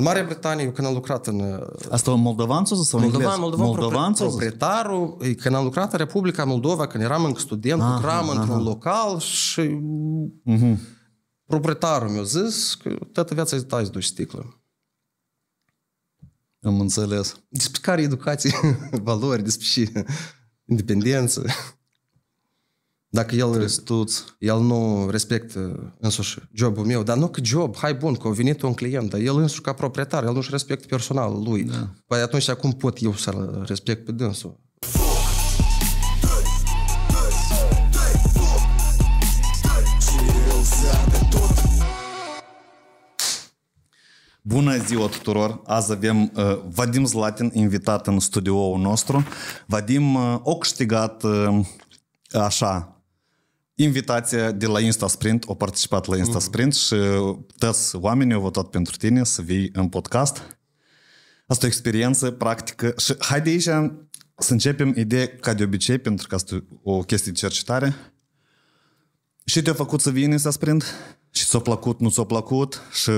În Marea Britanie, eu când am lucrat în... Uh, Asta moldovan sau moldovan, Moldovan, moldovan proprietarul. Când am lucrat în Republica Moldova, când eram încă student, aha, lucram aha. într-un ah. local și uh-huh. proprietarul mi-a zis că toată viața îi tai să duci sticlă. Am înțeles. Despre care educație, valori, despre și independență. Dacă el, Tristuț. el nu respectă însuși jobul meu, dar nu că job, hai bun, că a venit un client, dar el însuși ca proprietar, el nu-și respectă personalul lui. Da. Păi atunci acum pot eu să-l respect pe dânsul? Bună ziua tuturor! Azi avem uh, Vadim Zlatin invitat în studioul nostru. Vadim uh, o câștigat uh, așa invitația de la Insta Sprint, o participat la Insta Sprint mhm. și uh, toți oamenii au votat pentru tine să vii în podcast. Asta e o experiență practică și hai de aici să începem ideea ca de obicei, pentru că asta e o chestie de cercetare. Și te-a făcut să vii în Insta Sprint? Și ți-a plăcut, nu ți-a plăcut? Și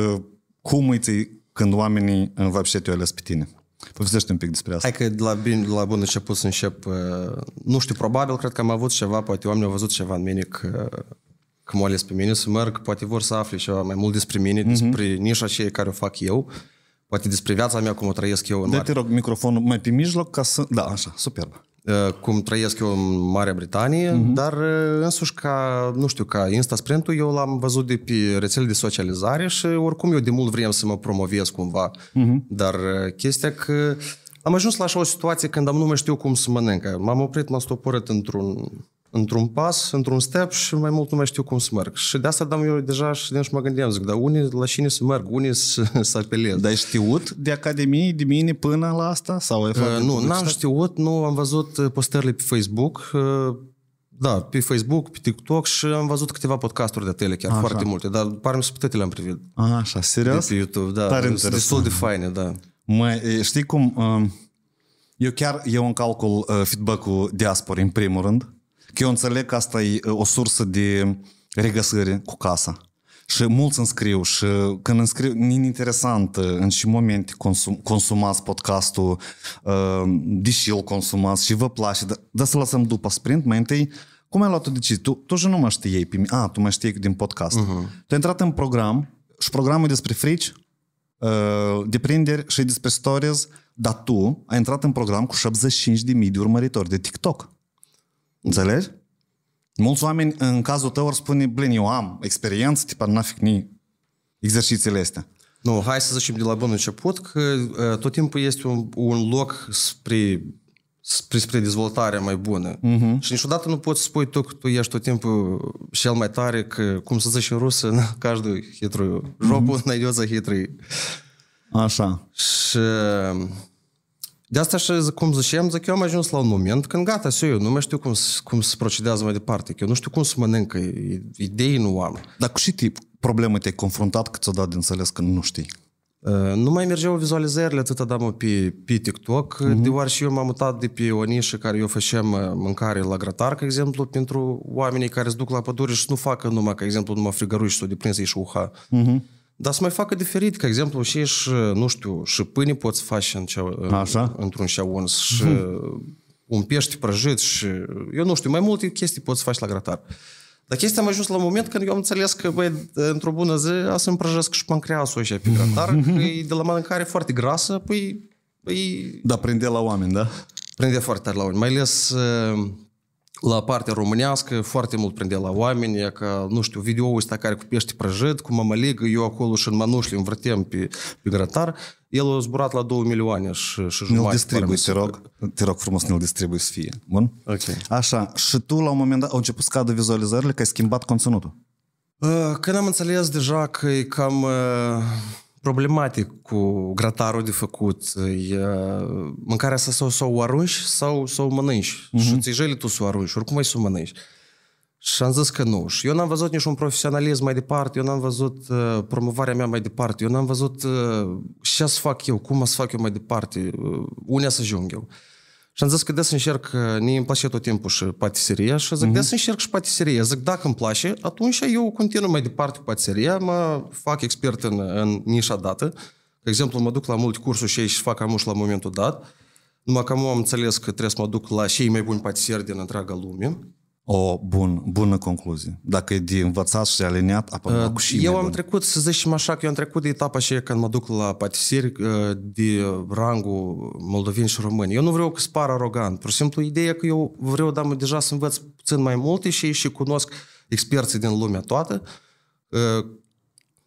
cum îți când oamenii în te ales pe tine? Povestește un pic despre asta. Hai că la, la bun început să încep. Uh, nu știu, probabil, cred că am avut ceva, poate oamenii au văzut ceva în mine că, că mă au ales pe mine să merg, poate vor să afle ceva mai mult despre mine, mm-hmm. despre nișa cei care o fac eu, poate despre viața mea, cum o trăiesc eu în Da, te rog, microfonul mai pe mijloc ca să... Da, așa, superb. Eh, cum trăiesc eu în Marea Britanie, uh-huh. dar eh, însuși ca, nu știu, ca InstaSprint-ul eu l-am văzut de pe rețele de socializare și oricum eu de mult vrem să mă promovez cumva. Uh-huh. Dar eh, chestia că am ajuns la așa o situație când am nu mai știu cum să mănânc. M-am oprit, m-am stoporât într-un într-un pas, într-un step și mai mult nu mai știu cum să merg. Și de asta dăm eu deja și din și mă gândeam, zic, dar unii la cine să merg, unii să, să apelez. Dar ai știut de Academie de mine până la asta? Sau ai uh, nu, n-am știut, nu, am văzut uh, postările pe Facebook, uh, da, pe Facebook, pe TikTok și am văzut câteva podcasturi de tele, chiar Așa. foarte multe, dar parmi să le-am privit. Așa, serios? De pe YouTube, da. Tare sunt destul de faine, da. Mă, știi cum... Um, eu chiar eu în calcul uh, feedback-ul diasporii, în primul rând. Că eu înțeleg că asta e o sursă de regăsire cu casa. Și mulți înscriu și când înscriu, e interesant uh, în ce moment consum, consumați podcastul, uh, deși îl consumați și vă place, dar, dar să lăsăm după sprint, mai întâi cum ai luat o decizie? Tu, tu și nu mă știi pe mine. A, tu mă știi din podcast. Uh-huh. Tu ai intrat în program și programul e despre frici, de uh, deprinderi și despre stories, dar tu ai intrat în program cu 75.000 de urmăritori de TikTok. Înțelegi? Mulți oameni, în cazul tău, ar spune, blin, eu am experiență, tipa, n a fi ni exercițiile astea. Nu, hai să zicem de la bun început că ă, tot timpul este un, un loc spre, spre, spre dezvoltare mai bună. Uh-huh. Și niciodată nu poți spui tu că tu ești tot timpul cel mai tare, că, cum să zici în rusă, în cazul хитрую жопу uh-huh. найдется хитрый. Așa. Și de asta și, cum ziceam, zic, eu am ajuns la un moment când gata, să eu nu mai știu cum, cum se procedează mai departe, că eu nu știu cum să mănâncă idei nu am. Dar cu ce tip probleme te-ai confruntat că ți-o dat de înțeles că nu știi? Uh, nu mai mergeau vizualizările atât de da, pe, pe TikTok, mm-hmm. deoarece eu m-am mutat de pe o nișă care eu făceam uh, mâncare la grătar, ca exemplu, pentru oamenii care se duc la pădure și nu facă numai, ca exemplu, numai și sau de prins și uha. Mm-hmm. Dar să mai facă diferit, ca exemplu, și ești, uh, nu știu, și pâine poți face în cea, Așa? într-un șaun și hmm un pește prăjit și, eu nu știu, mai multe chestii poți face la grătar. Dar chestia am ajuns la un moment când eu am înțeles că, băi, într-o bună zi, a să-mi prăjesc și pancreasul ăștia pe gratar, mm-hmm. că e de la mâncare foarte grasă, păi... păi... Da, prinde la oameni, da? Prinde foarte tare la oameni, mai ales uh, la partea românească foarte mult prinde la oameni, că, nu știu, video-ul ăsta care cu pește prăjit, cu mămăligă, eu acolo și în mănușli învârtem pe, pe grătar, el a zburat la 2 milioane și, și jumătate. nu l distribui, te rog, te rog frumos, nu l distribui să fie. Bun? Ok. Așa, și tu la un moment dat au început să cadă vizualizările că ai schimbat conținutul. Uh, Când am înțeles deja că e cam uh, problematic cu grătarul de făcut, e, mâncarea asta sau o arunci sau să o mănânci. Uh-huh. Și ți jeli tu să o arunci, oricum ai să o mănânci. Și am zis că nu. Și eu n-am văzut niciun profesionalism mai departe, eu n-am văzut uh, promovarea mea mai departe, eu n-am văzut uh, ce să fac eu, cum să fac eu mai departe, uh, unde să ajung eu. Uh, și am zis că des încerc, ne îmi place tot timpul și patiseria și zic, uh-huh. Mhm. des încerc și patiseria. Zic, dacă îmi place, atunci eu continu mai departe cu patiseria, mă fac expert în, în nișa dată. De exemplu, mă duc la multe cursuri și și fac amuș la momentul dat. Numai că am înțeles că trebuie să mă duc la cei mai buni patiseri din întreaga lume o bun, bună concluzie. Dacă e de învățat și aliniat, apă uh, și Eu am bun. trecut, să zicem așa, că eu am trecut de etapa și când mă duc la uh, de rangul moldovin și român. Eu nu vreau să par arogant. Pur și simplu, ideea că eu vreau, dar deja să învăț puțin mai multe și, și cunosc experții din lumea toată, uh,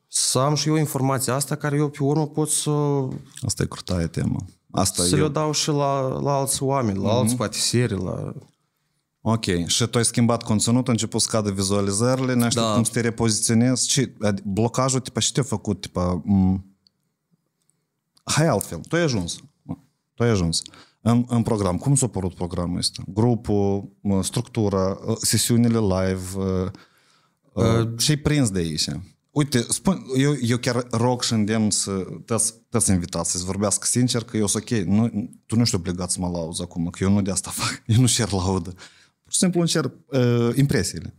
să am și eu informația asta care eu pe urmă pot să... Asta e curtaie temă. Asta să eu... le dau și la, la alți oameni, la mm-hmm. alți patiseri, la Ok. Și tu ai schimbat conținutul, a început să cadă vizualizările, ne da. cum să te repoziționezi. Ce, blocajul, tipa, ce te-a făcut? Tipa, m- hai altfel, tu ai ajuns. Tu ai ajuns. În, în program, cum s-a părut programul ăsta? Grupul, structura, ă, sesiunile live, uh, ă, ă, ce-ai prins de aici? Uite, spun, eu, eu chiar rog și îndemn să te invitați să-ți vorbească sincer că eu sunt ok, nu, tu nu ești obligat să mă lauzi acum, că eu nu de asta fac, eu nu șer laudă. Pur și simplu încerc uh, impresiile.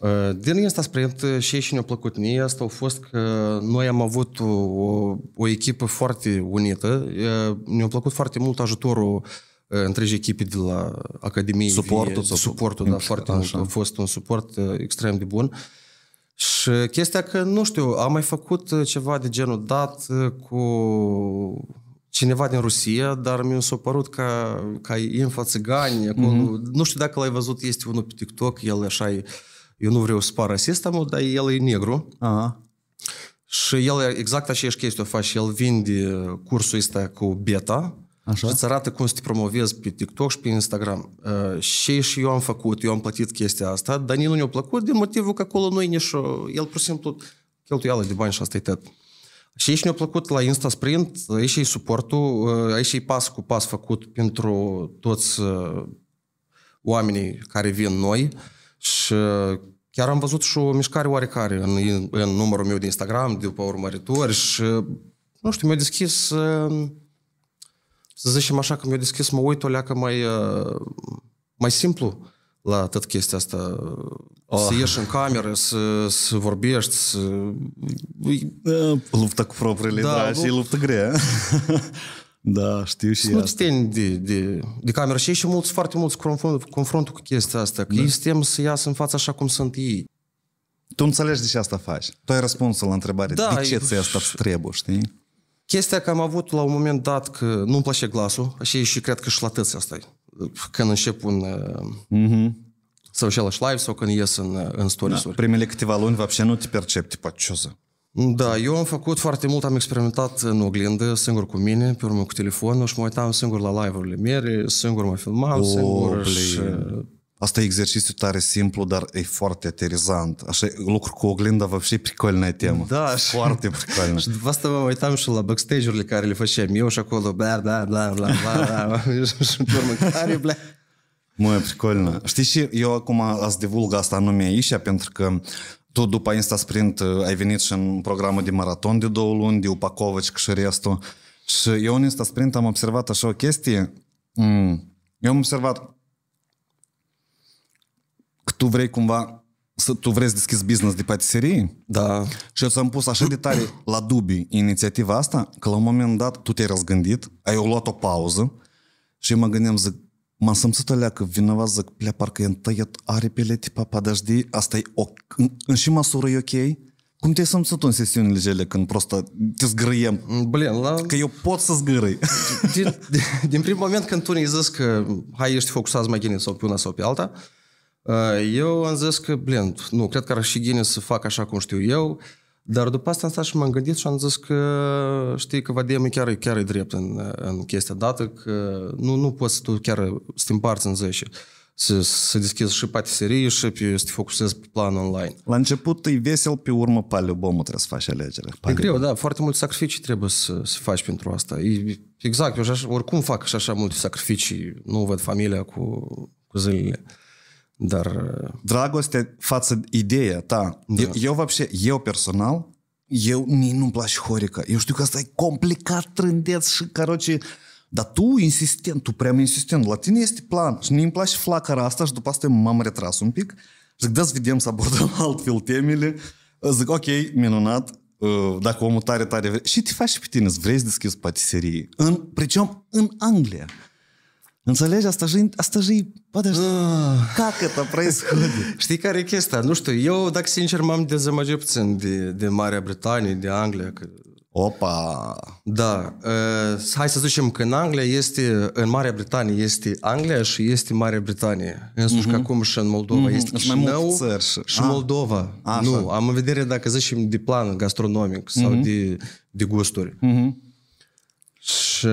Uh, Din asta spre sprint și ei și ne-a plăcut mie asta a fost că noi am avut o, o echipă foarte unită. Ne-a plăcut foarte mult ajutorul uh, întregi echipe de la Academie. Suportul. Vie, suportul, da, foarte așa. mult. A fost un suport uh, extrem de bun. Și chestia că, nu știu, am mai făcut ceva de genul dat cu cineva din Rusia, dar mi s-a părut ca, ca față gani. Mhm. acolo, mm-hmm. nu știu dacă l-ai văzut, este unul pe TikTok, el așa e, eu nu vreau să par rasist, dar el e negru. Aha. Și el exact aceeași chestie o face, el vinde cursul ăsta cu beta, Și îți arată cum să te promovezi pe TikTok și pe Instagram. Uh, și și eu am făcut, eu am plătit chestia asta, dar nu ne-a plăcut din motivul că acolo nu e nici... El, pur și simplu, cheltuială de bani și asta e tot. Și aici ne-a plăcut la Insta Sprint, aici e suportul, uh, aici e pas cu pas făcut pentru toți uh, oamenii care vin noi și uh, chiar am văzut și o mișcare oarecare în, în numărul meu de Instagram, după urmăritori și, nu știu, mi-a deschis, să zicem așa, că mi-a deschis mă uit o leacă mai, mai simplu la tot chestia asta. Oh. Să ieși în cameră, să, să vorbești, să... Luptă cu propriile da, dragi, lupt... e luptă grea. da, știu și Nu te de, de, de cameră. Și ești mulți, foarte mulți confrunt, confruntă cu chestia asta. Că da. ei suntem să iasă în față așa cum sunt ei. Tu înțelegi de ce asta faci. Tu ai răspunsul la întrebare. Da, de ce e... ți asta trebuie, știi? Chestia că am avut la un moment dat că nu-mi place glasul și, și cred că și la asta e când încep un... uh hmm Sau același live sau când ies în, în stories-uri. Da, primele câteva luni, вообще, nu te percepi, tipa, ce Da, eu am făcut foarte mult, am experimentat în oglindă, singur cu mine, pe urmă cu telefonul și mă uitam singur la live-urile mele, singur mă filmam, oh, singur și Asta e exercițiu tare simplu, dar e foarte aterizant. Așa, lucru cu oglinda, și pricolnă temă. Da, foarte pricolnă. și asta mă uitam și la backstage-urile care le făceam eu și acolo, bla, bla, bla, bla, bla, și pe urmă, care, bla. e pricolnă. Știi și eu acum ați divulg asta anume aici, pentru că tu după Insta Sprint ai venit și în programul de maraton de două luni, de Upacovăci și restul. Și eu în Insta Sprint am observat așa o chestie. Mm. Eu am observat că tu vrei cumva să tu vrei să deschizi business de patiserie? Da. Și eu ți-am pus așa de tare la dubii inițiativa asta, că la un moment dat tu te-ai răzgândit, ai luat o pauză și mă gândeam, zic, m-am simțit alea că vinovat, zic, plea, parcă i-am tăiat aripele, tipa, padajdi, asta e ok, în, în și măsură e ok, cum te-ai simțit în sesiunile cele când prostă te zgrăiem? Blin, la... Că eu pot să zgârâi. Din, din, din primul moment când tu ne zis că hai, ești focusat mai gine sau pe una sau pe alta, uh, Uh, eu am zis că, blin, nu, cred că ar și gine să fac așa cum știu eu, dar după asta am stat și m-am gândit și am zis că, știi, că Vadim chiar, chiar e drept în, în chestia dată, că nu, nu poți să tu chiar să te împarți în 10 să, să deschizi și patiserie și pe, să te focusezi pe plan online. La început e vesel, pe urmă paliobomul trebuie să faci alegere. E greu, da, foarte mult sacrificii trebuie să, să faci pentru asta. E, exact, eu așa, oricum fac și așa multe sacrificii, nu văd familia cu, cu zilele. Mm. Dar... Dragoste față ideea ta. Da. Eu, eu, вообще, eu personal, eu nu-mi place horica. Eu știu că asta e complicat, trândeț și, caroci. dar tu insistent, tu prea insistent. La tine este plan și nu-mi place flacăra asta și după asta m-am retras un pic. Zic, da, să vedem să abordăm altfel temele. Zic, ok, minunat, uh, dacă omul tare, tare Și te faci pe tine, vrei să deschizi patiserie. În, pricom în Anglia. Înțelegi? Asta și, asta și, poate, așa... Ah. că происходит. Știi care e chestia? Nu știu, eu, dacă sincer, m-am dezamăgit puțin de, de Marea Britanie, de Anglia. Că... Opa! Da. Uh, hai să zicem că în Anglia este, în Marea Britanie este Anglia și este Marea Britanie. Însuși uh-huh. că mhm. acum și în Moldova uh-huh. este Chișinău țări și, ah. Moldova. Așa. Nu, am în vedere dacă zicem de plan gastronomic sau uh-huh. de, de gusturi. Uh-huh. Și uh,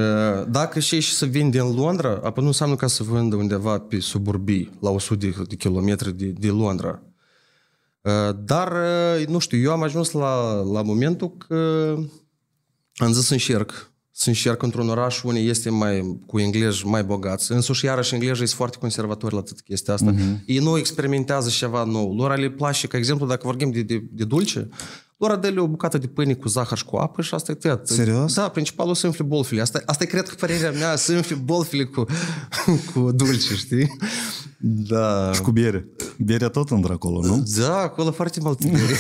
dacă și ieși să vin din Londra, apoi nu înseamnă ca să vândă undeva pe suburbii, la 100 de kilometri de, de Londra. Uh, dar, uh, nu știu, eu am ajuns la, la momentul că am zis să încerc. Să încerc într-un oraș unde este mai, cu englezi mai bogați. Însuși, iarăși, englezii sunt foarte conservatori la toată chestia asta. Uh-huh. Ei nu experimentează ceva nou. Lor le place, ca exemplu, dacă vorbim de, de, de dulce, doar dă o bucată de pâine cu zahăr și cu apă și asta e tăiat. Serios? Da, principalul să umfli bolfile. Asta, asta e cred că părerea mea, să umfli bolfile cu, cu dulce, știi? Da. Și cu biere. Bierea tot într acolo, nu? Da, acolo foarte mult biere.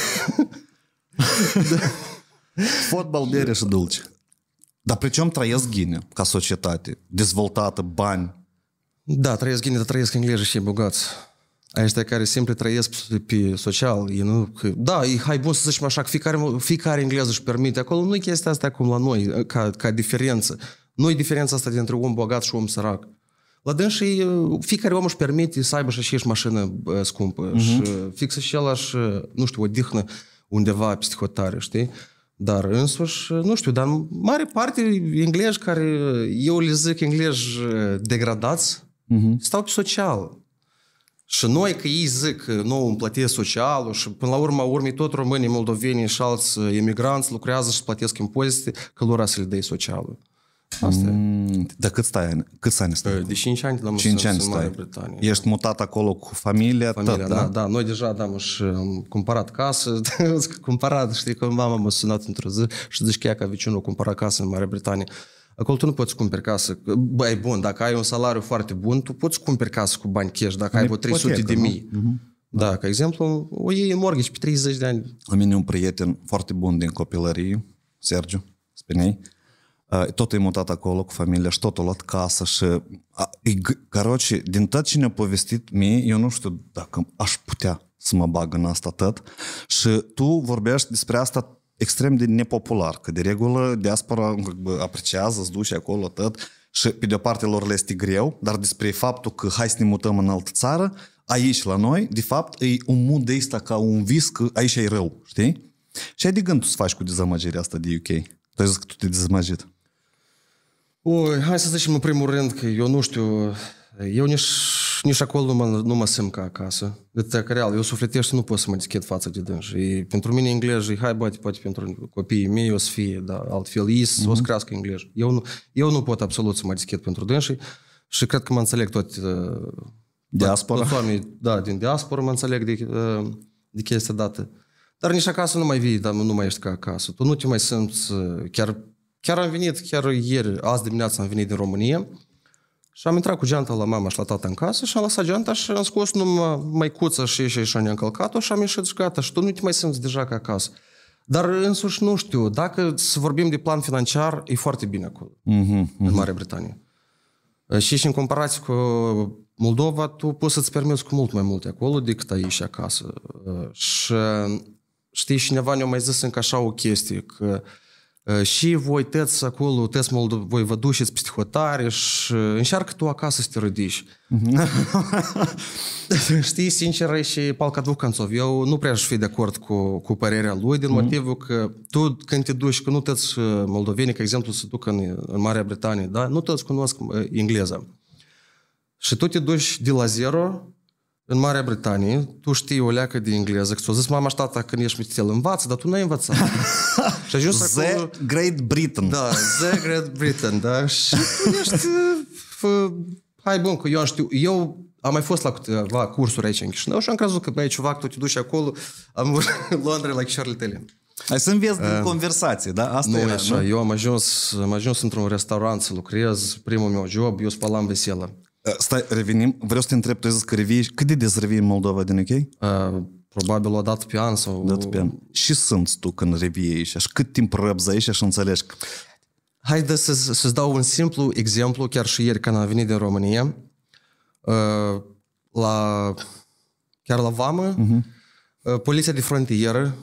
da. Fotbal, biere și dulce. Dar причем trăiesc Ghinea ca societate, dezvoltată, bani. Da, trăiesc Ghinea, dar trăiesc englezi și e bogați. Ăștia care simplu trăiesc pe social, ei nu... Că, da, e, hai bun să zicem așa, că fiecare, fiecare engleză își permite. Acolo nu e chestia asta cum la noi, ca, ca diferență. Nu e diferența asta dintre om bogat și om sărac. La dânsii, fiecare om își permite să aibă și și mașină scumpă. Uh-huh. Și uh, fix și el aș, nu știu, odihnă undeva psihotare, știi? Dar însuși, uh, nu știu, dar în mare parte englezi care, eu le zic englezi uh, degradați, uh-huh. stau pe social. Și noi că ei zic nou nu îmi plătesc socialul și până la urma urmei tot românii, moldovenii și alți uh, emigranți lucrează și plătesc impozite că lor să le dai socialul. Asta mm, Dar cât stai, câți păi, ani stai? De 5 ani la 5 ani în Marea Britanie. Ești mutat acolo cu familia, familia tot, da? da? Da, noi deja da, și am cumpărat casă, cumpărat, știi, că mama m-a sunat într-o zi și zici că ea că vecinul cumpăra casă în Marea Britanie. Acolo tu nu poți cumperi casă. Băi, bun, dacă ai un salariu foarte bun, tu poți cumperi casă cu bani cash, dacă ai vreo 300 de mii. Uh-huh. Da, da, ca exemplu, o iei în mortgage pe 30 de ani. La mine un prieten foarte bun din copilărie, Sergiu Spinei, tot e mutat acolo cu familia și tot a luat casă și... A, e, caroci, din tot ce ne-a povestit mie, eu nu știu dacă aș putea să mă bag în asta tot. Și tu vorbești despre asta extrem de nepopular, că de regulă diaspora apreciază, îți duce acolo tot și pe de-o parte lor le este greu, dar despre faptul că hai să ne mutăm în altă țară, aici la noi, de fapt, e un mod de asta ca un vis că aici e rău, știi? Și ai de gând tu să faci cu dezamăgirea asta de UK? Tu ai zis că tu te dezamăgit. Oi, hai să zicem în primul rând că eu nu știu eu nici, nici acolo nu mă, nu mă simt ca acasă. Deci, că real, eu sufletește nu pot să mă deschid față de dâns și pentru mine engleză e, hai băi, poate pentru copiii mei o să fie, dar altfel ei mm-hmm. o să mhm. crească engleză. Eu nu, eu nu pot absolut să mă deschid pentru dâns și cred că mă înțeleg toți uh, Diaspora? tot oamenii, da, din diaspora mă înțeleg de, uh, de chestia dată. Dar nici acasă nu mai vii, dar nu mai ești ca acasă. Tu nu te mai simți, uh, chiar, chiar am venit, chiar ieri, azi dimineața am venit din România, și am intrat cu geanta la mama și la tata în casă și am lăsat geanta și am scos numai măicuța și ieșe și am încălcat-o și am ieșit și gata. Și tu nu te mai simți deja ca acasă. Dar însuși nu știu, dacă să vorbim de plan financiar, e foarte bine acolo, uh-huh, uh-huh. în mhm. Marea Britanie. Și, și în comparație cu Moldova, tu poți să-ți permiți cu mult mai multe acolo decât aici acasă. Și știi, cineva ne-a mai zis încă așa o chestie, că și voi tăți acolo, tăți mă, voi vă duceți peste hotare și încearcă tu acasă să te rădiși. Știi, sincer, și palca două canțov. Eu nu prea aș fi de acord cu, cu părerea lui, din motivul că tu când te duci, că nu tăți moldoveni ca exemplu, să ducă în, în Marea Britanie, da? nu tăți cunosc engleza. Și tu te duci de la zero în Marea Britanie, tu știi o leacă de engleză, că ți-o zis mama și tata când ești mițel, învață, dar tu n-ai învățat. și ajuns the Great Britain. Da, The Great Britain, da. Și tu ești... Fă, hai bun, că eu am știu... Eu am mai fost la câteva cursuri aici în Chișinău și am crezut că, băi, ceva, că tu te duci acolo, am Londra la like Charlie Taylor. Ai să înveți din uh, conversație, da? Asta nu era, așa, nu? eu am ajuns, am ajuns într-un restaurant să lucrez, primul meu job, eu spălam veselă. Stai, revenim. Vreau să te întreb, tu că revii, cât de des revii în Moldova din UK? Uh, probabil o dată pe an sau... Dată pe an. Și sunt tu când revii aici? Și cât timp răbzi aici și înțelegi? Haide să, să-ți dau un simplu exemplu, chiar și ieri când am venit din România, uh, la, chiar la vamă, uh-huh. uh, poliția de frontieră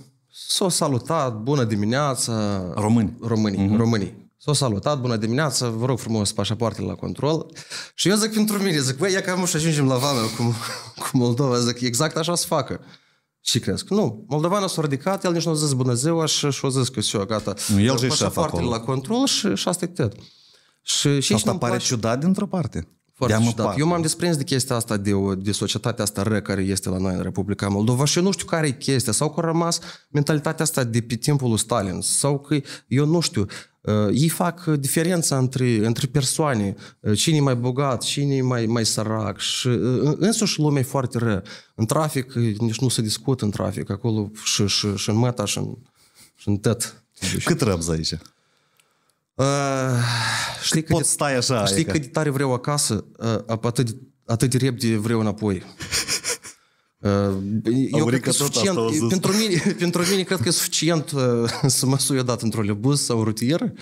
s-a salutat, bună dimineața... Români. Români, uh-huh. românii. S-a salutat, bună dimineața, vă rog frumos pașapoartele la control. Și eu zic pentru mine, zic, băi, ia cam și ajungem la vame cu, cu Moldova, zic, exact așa se facă. Și crezi că nu, nu s-a ridicat, el nici nu a zis bună ziua și și-a zis că și gata. Nu, el și la control și, și asta e tot. Și, și asta pare ciudat dintr-o parte. Foarte ciudat. Eu m-am desprins de chestia asta, de, de societatea asta ră care este la noi în Republica Moldova și eu nu știu care e chestia, sau că a rămas mentalitatea asta de pe timpul lui Stalin, sau că eu nu știu, uh, ei fac diferența între, între persoane, uh, cine e mai bogat, cine e mai, mai sărac și uh, însuși lumea e foarte ră. În trafic uh, nici nu se discută în trafic, acolo și, și, și în măta și în, și în tăt. Cât răbzi aici? Uh, știi pot de, stai așa. Știi adică. cât de tare vreau acasă, uh, atât, atât de repede vreau înapoi. Uh, eu cred că suficient, pentru mine, pentru mine cred că e suficient uh, să mă sui odată într-o lebuz sau rutieră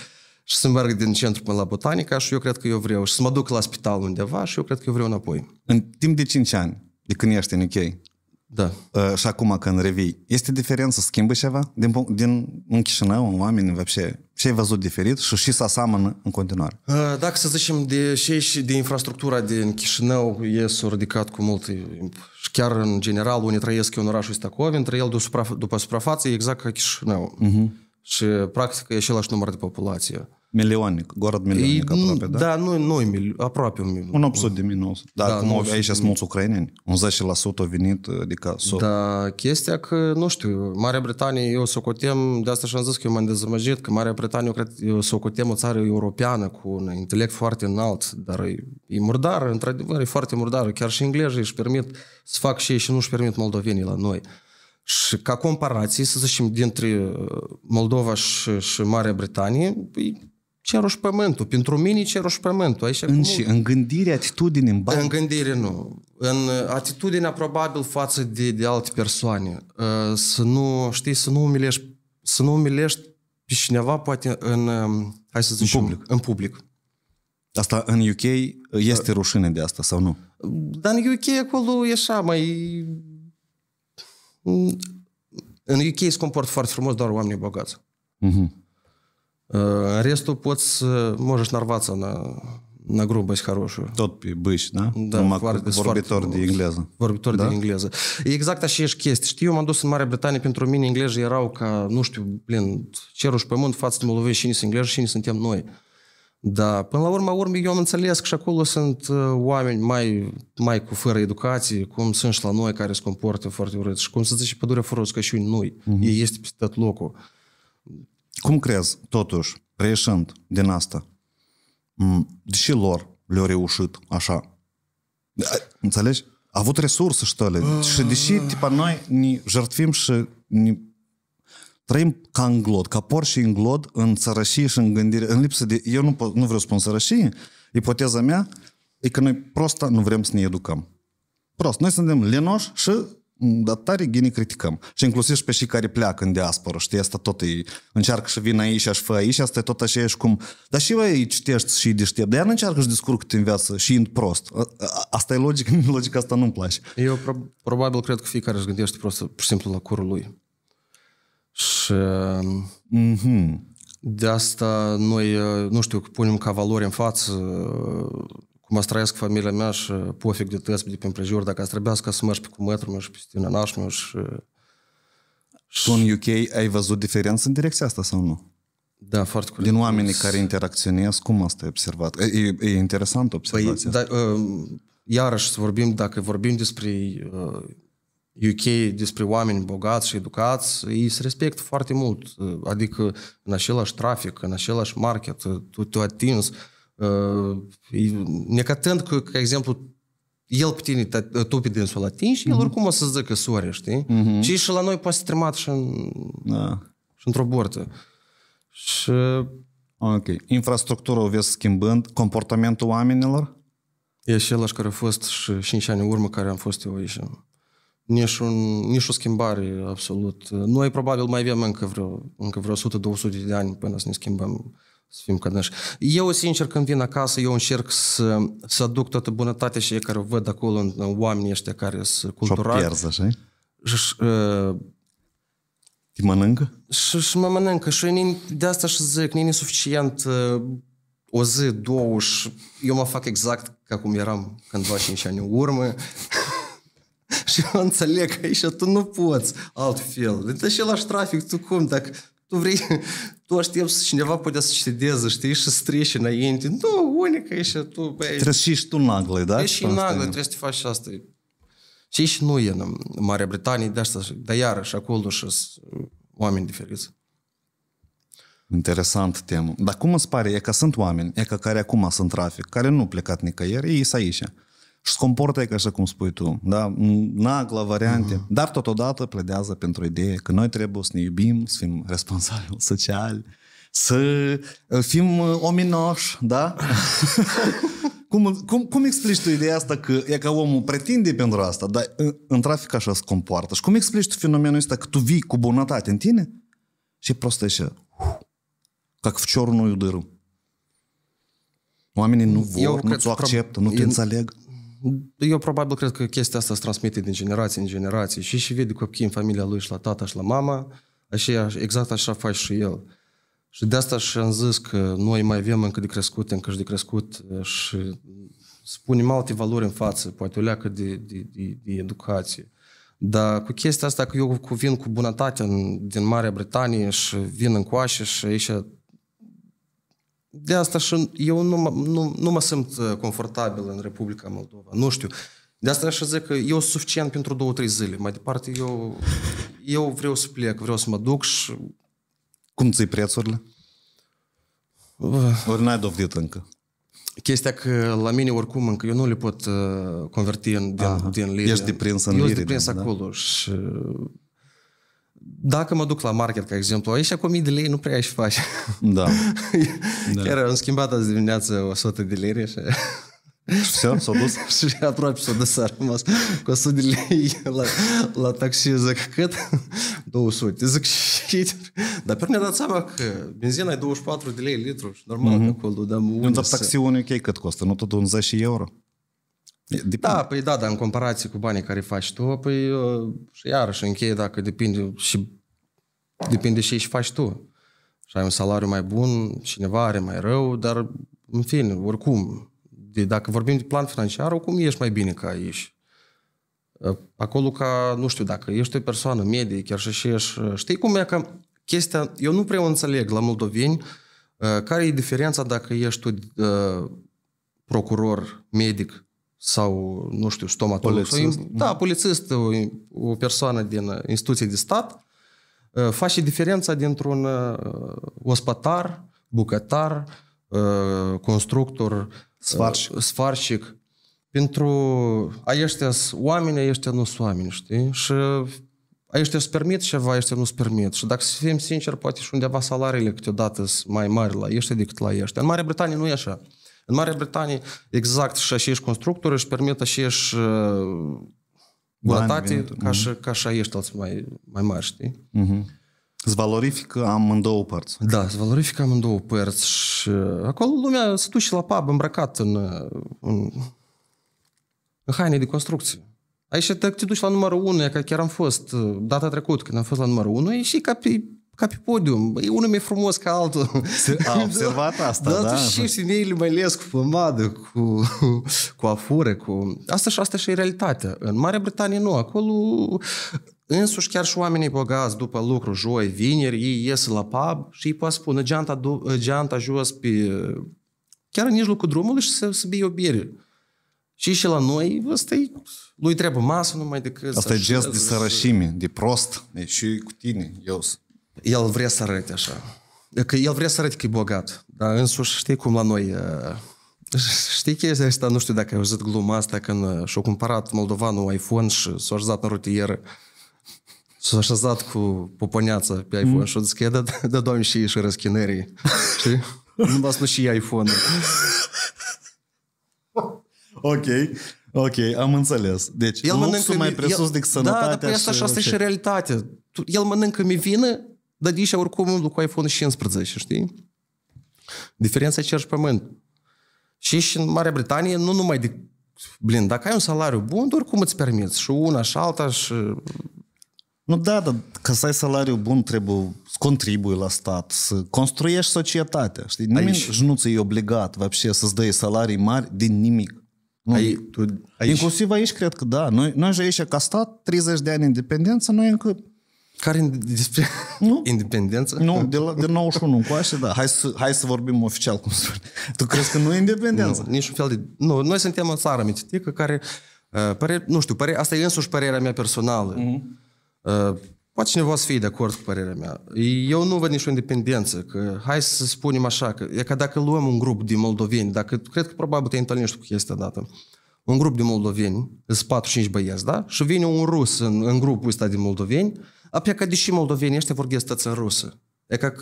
și să merg din centru până la botanica și eu cred că eu vreau și să mă duc la spital undeva și eu cred că eu vreau înapoi. În timp de 5 ani, de când ești în UK, da. Uh, și acum când revii, este diferență? Schimbă ceva din, din în Chișinău, în oameni, Ce ai văzut diferit și și să asamănă în continuare? Uh, dacă să zicem de și de infrastructura din Chișinău, e s-a ridicat cu mult. Și chiar în general, unii trăiesc în orașul Stacoven, trăiesc după, supraf- după suprafață, exact ca Chișinău. Uh-huh. Și practic e același număr de populație. Milioane, gord milioane aproape, da? Da, nu, nu mil- aproape un milion. Un 800 de mii, Dar da, cum aici sunt mulți ucraineni, un 10% au venit, adică... So. Da, chestia că, nu știu, Marea Britanie, eu cotem, de asta și-am zis că eu m-am dezamăgit, că Marea Britanie, eu cred, eu s o țară europeană cu un intelect foarte înalt, dar e, e murdară, într-adevăr, e foarte murdară. Chiar și englezii își permit să fac și ei și nu își permit moldovenii la noi. Și ca comparație, să zicem, dintre uh, Moldova și, și Marea Britanie, ceruși pământul. Pentru mine ceruși pământul. Aici, în și În gândire, atitudine, în bani? În gândire nu. În uh, atitudinea probabil față de, de alte persoane. Uh, să nu, știi, să nu umilești, să nu umilești pe cineva poate în, um, hai să zicem, în public. În public. Asta în UK este rușine de asta sau nu? Dar în UK acolo e așa, mai... În UK se comport foarte frumos doar oamenii bogați. Uh-huh. Э, аресту поц можешь нарваться на, на грубость хорошую. Тот bâși, да? Да, Numai foarte, де инглеза. de engleză. Vorbitor da? de engleză. E exact aceeași chestie. m-am dus în Marea Britanie, pentru mine englezii erau ca, nu știu, plin, cerul pământ, față de Moldovei, cine sunt englezi, cine suntem noi. Da, până la urma urmei eu am înțeles că și acolo sunt uh, oameni mai, mai cu fără educație, cum sunt și la noi care se comportă foarte urât și cum să zice pădurea fără noi, uh-huh. ei este tot locul. Cum crezi, totuși, reieșând din asta, deși lor le-au reușit așa? Înțelegi? A avut resurse și tăle. Uh... Și deși, tipa, noi ne jertfim și ne trăim ca în glod, ca por și în glod, în sărășie și în gândire, în lipsă de... Eu nu, nu vreau să spun sărășie. Ipoteza mea e că noi prosta nu vrem să ne educăm. Prost. Noi suntem lenoși și Mm, dar tare gine criticăm. Și inclusiv și pe cei care pleacă în diasporă, știi, asta tot îi încearcă să vină aici și fă aici, asta e tot așa și cum... Dar și voi citești și deștept, dar ea nu încearcă și discurcă în viață și în prost. Asta e logica, logica asta nu-mi place. Eu prob- probabil cred că fiecare își gândește prost, pur și simplu la curul lui. Și... Mm-hmm. De asta noi, uh, nu știu, punem ca valori în față mă trăiesc familia mea și uh, pofic de tăsp de pe împrejur, dacă ați trebuiască să mergi pe cu mătrul meu și pe stine meu și... Și uh, tu în UK ai văzut diferență în direcția asta sau nu? Da, foarte curând. Din oamenii care interacționează, cum asta e observat? E, e interesant păi, observația. Păi, da, um, iarăși să vorbim, dacă vorbim despre UK, uh, despre oameni bogați și educați, ei se respectă foarte mult. Adică în același trafic, în același market, tu te atingi Ă, necătând, cu, ca exemplu, el pe tine, tu pe dânsul atingi, el mhm. oricum o să zică soare, știi? Mhm. Și și la noi poate să trimat și, da. și într-o bortă. Și... Ok. Infrastructura o vezi schimbând, comportamentul oamenilor? E și el care a fost și 5 ani în urmă care am fost eu aici. Nici, un, nici o schimbare absolut. Noi probabil mai avem încă vreo, încă vreo 100-200 de ani până să ne schimbăm să fim cădânși. Eu, sincer, când vin acasă, eu încerc să, să aduc toată bunătatea și care o văd acolo în, în oamenii ăștia care sunt culturali. Și o pierzi, așa? Și, uh, Te mănâncă? Și, și mă mănâncă. Și de asta și zic, nu e suficient uh, o zi, două și eu mă fac exact ca cum eram cândva 5 ani în urmă. și eu înțeleg că aici tu nu poți altfel. Deci și la trafic, tu cum, dacă tu vrei tu aștepți să cineva poate să cedeze, știi, și să treci înainte. Nu, unica e și tu. Băi, trebuie să ieși tu naglă, da? Ești și naglă, trebuie să te faci asta. Și și nu e în Marea Britanie, de asta, dar iarăși acolo și oameni diferiți. Interesant temă. Dar cum îți pare? E că sunt oameni, e că care acum sunt trafic, care nu plecat nicăieri, ei sunt aici și se comportă ca așa cum spui tu, da? Nagla, variante, uh-huh. dar totodată pledează pentru ideea că noi trebuie să ne iubim, să fim responsabili sociali, să uh, fim uh, ominoși, da? cum, cum, cum explici tu ideea asta că e ca omul pretinde pentru asta, dar în, uh, în trafic așa se comportă? Și cum explici tu fenomenul ăsta că tu vii cu bunătate în tine și prost așa, ca că черную nu Oamenii nu vor, nu ți-o acceptă, nu te înțeleg. Eu probabil cred că chestia asta se transmite din generație în generație și și vede copii în familia lui și la tata și la mama, așa, exact așa faci și el. Și de asta și-am zis că noi mai avem încă de crescut, încă și de crescut și spunem alte valori în față, poate o leacă de, de, de, de educație. Dar cu chestia asta că eu vin cu bunătate în, din Marea Britanie și vin în coașe și aici de asta și eu nu, mă, nu, nu mă simt uh, confortabil în Republica Moldova. Nu știu. De asta și zic că eu sunt suficient pentru două, trei zile. Mai departe, eu, eu vreau să plec, vreau să mă duc și... Cum ți prețurile? Uh. Ori n-ai dovedit încă? Chestia că la mine oricum încă eu nu le pot uh, converti în, din, din lire. Ești deprins în eu lire. Eu sunt deprins da? acolo și dacă mă duc la market, ca exemplu, aici cu 1000 de lei nu prea aș face. Da. da. Chiar am schimbat azi dimineață 100 de lei și... Și s-a dus? și aproape s-a dus, a rămas cu 100 de lei la, la taxi, zic, cât? 200. Zic, și Dar pe mine a dat seama că benzina e 24 de lei litru și normal mm-hmm. că acolo, dar unde Dar taxiul în UK cât costă? Nu tot un 10 euro? Depinde. Da, păi da, dar în comparație cu banii care faci tu, păi uh, și iarăși încheie dacă depinde și depinde și ce faci tu. Și ai un salariu mai bun, cineva are mai rău, dar în fine, oricum, de, dacă vorbim de plan financiar, oricum ești mai bine ca aici. Uh, acolo ca, nu știu, dacă ești o persoană medie, chiar și ești, uh, știi cum e că chestia, eu nu prea înțeleg la moldoveni care e diferența dacă ești tu uh, procuror, medic sau, nu știu, stomatolog. Polițist. Sau, da, polițist, o, o persoană din instituție de stat, uh, face diferența dintre-un uh, ospătar, bucătar, uh, constructor, sfarșic. sfarșic. Pentru a sunt oameni, aceștia nu sunt oameni, știi? Și aceștia îți permit ceva, aceștia nu îți permit. Și dacă să fim sinceri, poate și undeva salariile câteodată sunt mai mari la aceștia decât la aceștia. În Marea Britanie nu e așa. În Marea Britanie, exact și acești constructori își permit aceeași uh, bunătate ca mhm. și, ca și aiești alți mai, mai mari, știi? Uh-huh. Îți amândouă părți. Da, îți amândouă părți și uh, acolo lumea se duce la pub îmbrăcat în, uh, în, în haine de construcție. Aici te, te duci la numărul 1, că chiar am fost data trecută când am fost la numărul 1 și ca pe ca pe podium. E unul mai frumos ca altul. A observat da. asta, da? da? Tu știi, femeile mai les cu pomadă, cu, cu afură, cu... Asta și, asta și e realitatea. În Marea Britanie nu, acolo însuși chiar și oamenii bogați după lucru, joi, vineri, ei ies la pub și îi poate spune geanta, geanta jos pe... chiar în mijlocul drumului și să, să bie o bere. Și și la noi, ăsta e, lui trebuie masă numai decât... Asta e gest de sărășime, de prost, e și cu tine, eu sunt el vrea să arăte așa. Că el vrea să arăte că e bogat. Dar însuși știi cum la noi... Uh, știi este, asta? Nu știu dacă ai auzit gluma asta când uh, și-a cumpărat moldovanul iPhone și s-a așezat în rutieră. S-a așezat cu poponeața pe iPhone mm. și a zis că da, de doamne, și și răschinării. Știi? Nu vas spus și iPhone-ul. Ok, ok, am înțeles. Deci el luxul mai presus el, decât sănătatea. Da, dar pe păi asta și asta e și realitatea. El mănâncă mi vină dar deși oricum cu iPhone 15, știi? Diferența cer și pământ. Și, și în Marea Britanie, nu numai de... Blin, dacă ai un salariu bun, oricum îți permiți. Și una și alta și... Nu, da, dar ca să ai salariu bun trebuie să contribui la stat, să construiești societatea, știi? Nimeni Aici... nu ți-e obligat, вообще, să-ți dai salarii mari din nimic. Nu, Ai, tu, aici... Inclusiv aici cred că da. Noi, noi și aici ca stat, 30 de ani independență, noi încă care despre nu? independență? Nu, de, la, de 91 încoace, da. Hai să, hai să vorbim oficial cum spune. Tu crezi că nu e independență? Nu, niciun fel de... Nu, noi suntem o țară mititică care... Uh, pare, nu știu, pare, asta e însuși părerea mea personală. Uh-huh. Uh, poate cineva să fie de acord cu părerea mea. Eu nu văd nicio independență. Că, hai să spunem așa, că, e ca dacă luăm un grup de moldoveni, dacă cred că probabil te întâlnești cu chestia dată, un grup de moldoveni, sunt 4-5 băieți, da? Și vine un rus în, în grupul ăsta de moldoveni, Apia deși moldovenii ăștia vorbesc tăță în rusă. E ca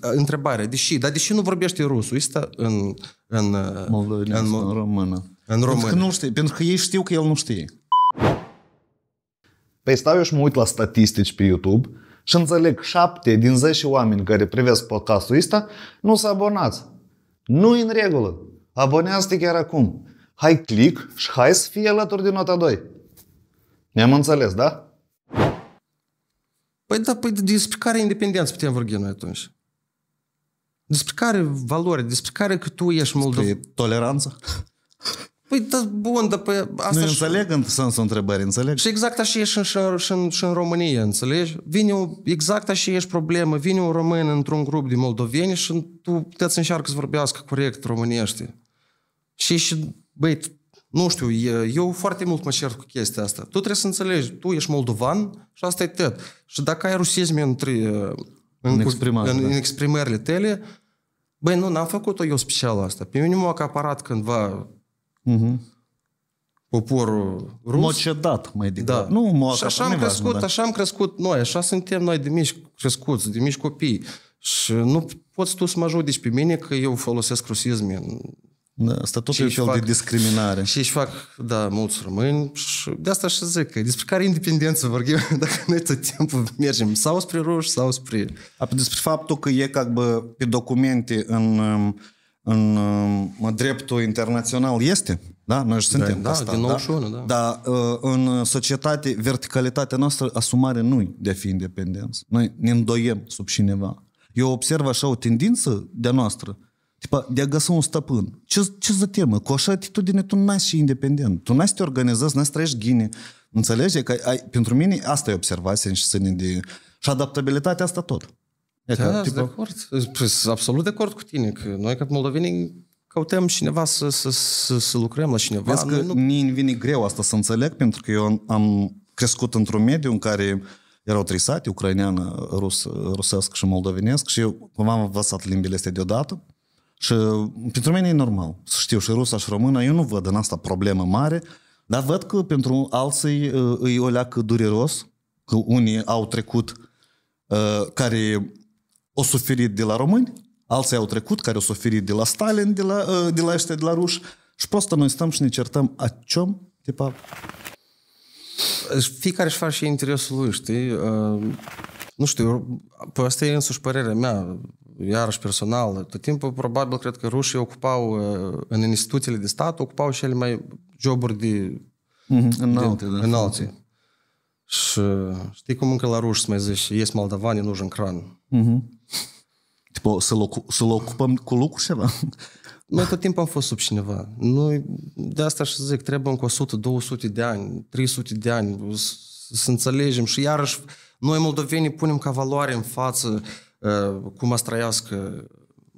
întrebare, deși, dar deși nu vorbește rusul este în, în, în, în română? În română. Pentru că nu știe, pentru că ei știu că el nu știe. Păi stau eu și mă uit la statistici pe YouTube și înțeleg șapte din zece oameni care privesc podcastul ăsta nu s-au abonați. Nu în regulă. Abonează-te chiar acum. Hai click și hai să fii alături de nota 2. Ne-am înțeles, da? Păi da, păi despre care independență putem vorbi noi atunci? Despre care valori? Despre care că tu ești Moldova? De toleranță? Păi da, bun, dar păi asta... Nu înțeleg în sensul întrebării, înțeleg. Și exact așa e și în, și, în, și în România, înțelegi? Vine o, exact așa e și problemă. Vine un român într-un grup de moldoveni și tu puteți încearcă să vorbească corect românește. Și și, băi, nu știu, eu foarte mult mă cer cu chestia asta. Tu trebuie să înțelegi, tu ești moldovan și asta e tot. Și dacă ai rusisme între, în, în, exprimare, în, da. în exprimările tale, băi, nu, n-am făcut-o eu special asta. Pe mine m-a acaparat cândva uh-huh. poporul rus. M-a cedat, mai degrabă. Da. Nu, m-a și așa am crescut, așa am crescut noi, așa suntem noi de mici crescuți, de mici copii. Și nu poți tu să mă judici pe mine că eu folosesc în da, asta tot și e un fel fac, de discriminare. Și își fac, da, mulți români și de asta și zic, că despre care independență vorbim dacă noi tot timpul mergem sau spre ruși, sau spre... A, despre faptul că e, как бы, pe documente în, um, în, în um, dreptul internațional este, da? Noi și da, suntem da, asta, da, din 91, da? da. în societate, verticalitatea noastră, asumare nu de a fi independenți. Noi ne îndoiem sub cineva. Eu observ așa o tendință de-a noastră, Tipa, de a găsi un stăpân. Ce, ce să temă? Cu așa atitudine tu n-ai și independent. Tu n-ai să te organizezi, n-ai să trăiești ghine. Înțelegi? Că ai, pentru mine asta e observație și să ne de... Și adaptabilitatea asta tot. E da, tipă... de acord. Sunt absolut de acord cu tine. Că noi, ca moldovenii, căutăm cineva să, să, să, să lucrăm la cineva. Vezi că nu... mi vine greu asta să înțeleg, pentru că eu am crescut într-un mediu în care erau sate, ucraineană, rus, rusesc și moldovenesc și eu cumva am învățat limbile astea deodată. Și mm, pentru mine e normal să știu și rusa și română, eu nu văd în asta problemă mare, dar văd că pentru alții uh, îi o leacă dureros, că unii au trecut uh, care o suferit de la români, alții au trecut care au suferit de la Stalin, de la, uh, de la ăștia, de la ruși, și prostă noi stăm și ne certăm a ciom, tipa... Fiecare își face și interesul lui, știi? Nu știu, pe asta e însuși părerea mea iarăși personal, tot timpul probabil cred că rușii ocupau uh, în instituțiile de stat, ocupau și ele mai joburi de mm-hmm. înalții. Și uh, știi cum încă la ruși să mai zici, ești moldavani, nu în cran. Mm-hmm. Tipo, să-l, ocu- să-l ocupăm cu lucruri ceva? Noi tot timpul am fost sub cineva. Noi, de asta și zic, trebuie încă 100, 200 de ani, 300 de ani să înțelegem și iarăși noi moldovenii punem ca valoare în față uh, Э, cum a să trăiască.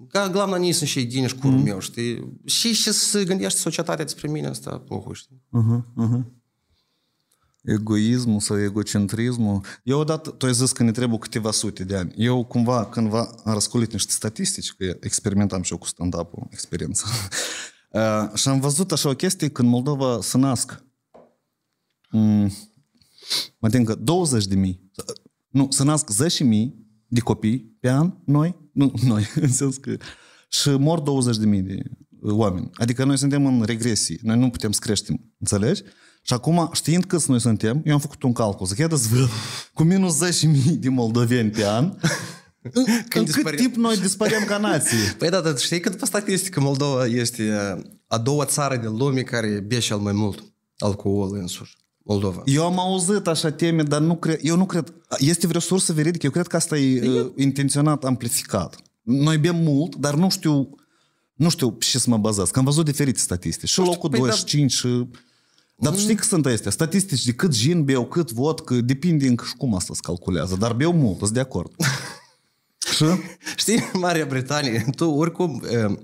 Ca glavna nici sunt și ei dinși cu mhm. meu, știi? Și ce să gândești societatea despre mine, asta plohul, știi? Uh-huh, uh-huh. Egoismul sau egocentrismul. Eu odată, tu ai zis că ne trebuie câteva sute de ani. Eu cumva, cândva, am răscolit niște statistici, că experimentam și eu cu stand-up-ul, experiența. Uh, și am văzut așa o chestie când Moldova se nasc. Mm, mă tem că 20 de mii, nu, se nasc 10 mii de copii pe an, noi, nu noi, în sens că și mor 20.000 de uh, oameni. Adică noi suntem în regresie, noi nu putem să creștem, înțelegi? Și acum, știind câți noi suntem, eu am făcut un calcul, zic, iată cu minus 10.000 de moldoveni pe an, în, Când în dispărim. cât timp noi dispărem ca nație? Păi da, dar știi că după statistică Moldova este uh, a doua țară din lume care bea cel mai mult alcool însuși. Moldova. Eu am auzit așa teme, dar nu cred, eu nu cred, este vreo sursă veridică, eu cred că asta e, păi e... Uh, intenționat amplificat. Noi bem mult, dar nu știu, nu știu ce să mă bazez, că am văzut diferite statistici, și locul 25 păi, și... Dar tu știi că sunt astea, statistici de cât gin beau, cât vot, că depinde încă și cum asta se calculează, dar beau mult, sunt de acord. și? Știi, Maria Marea Britanie, tu oricum, uh,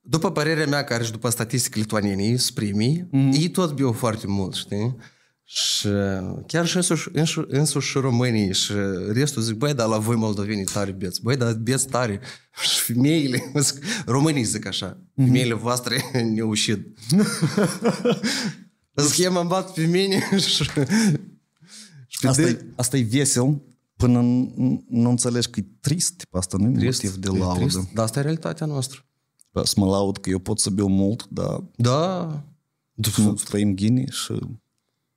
după părerea mea, care și după statistici lituanienii, sprimii, primii, mm. ei tot beau foarte mult, știi? Și uh, chiar și însuși, însuși, însuși și românii și restul zic, băi, dar la voi moldovenii tare beți, băi, dar beți tare. Și femeile, zic, românii zic așa, mm-hmm. femeile voastre ne ușid. zic, eu m-am bat pe mine și... și asta, de... asta e vesel până nu înțelegi că e trist, asta nu e trist, motiv de laudă. Dar asta e realitatea noastră. Să mă laud că eu pot să beau mult, dar... Da. Nu trăim ghinii și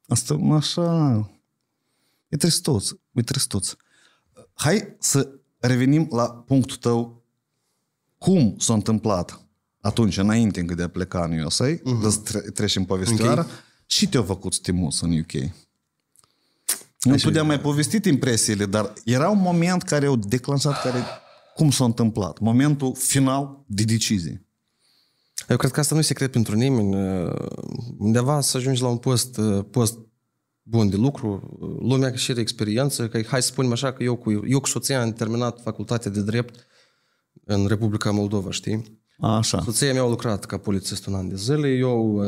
Asta așa... E tristuț, e tristuț. Hai să revenim la punctul tău. Cum s-a întâmplat atunci, înainte încă de a pleca în USA, uh-huh. Mhm. dar tre- trecem povestioară, okay. și te au făcut stimus în UK? Nu de mai povestit impresiile, dar era un moment care au declanșat, care cum s-a întâmplat? Momentul final de decizie. Eu cred că asta nu e secret pentru nimeni. Uh, undeva să ajungi la un post, uh, post bun de lucru, uh, lumea și are experiență, că hai să spunem așa că eu cu, eu cu soția am terminat facultatea de drept în Republica Moldova, știi? așa. Soția mea a lucrat ca polițist un an de zile, eu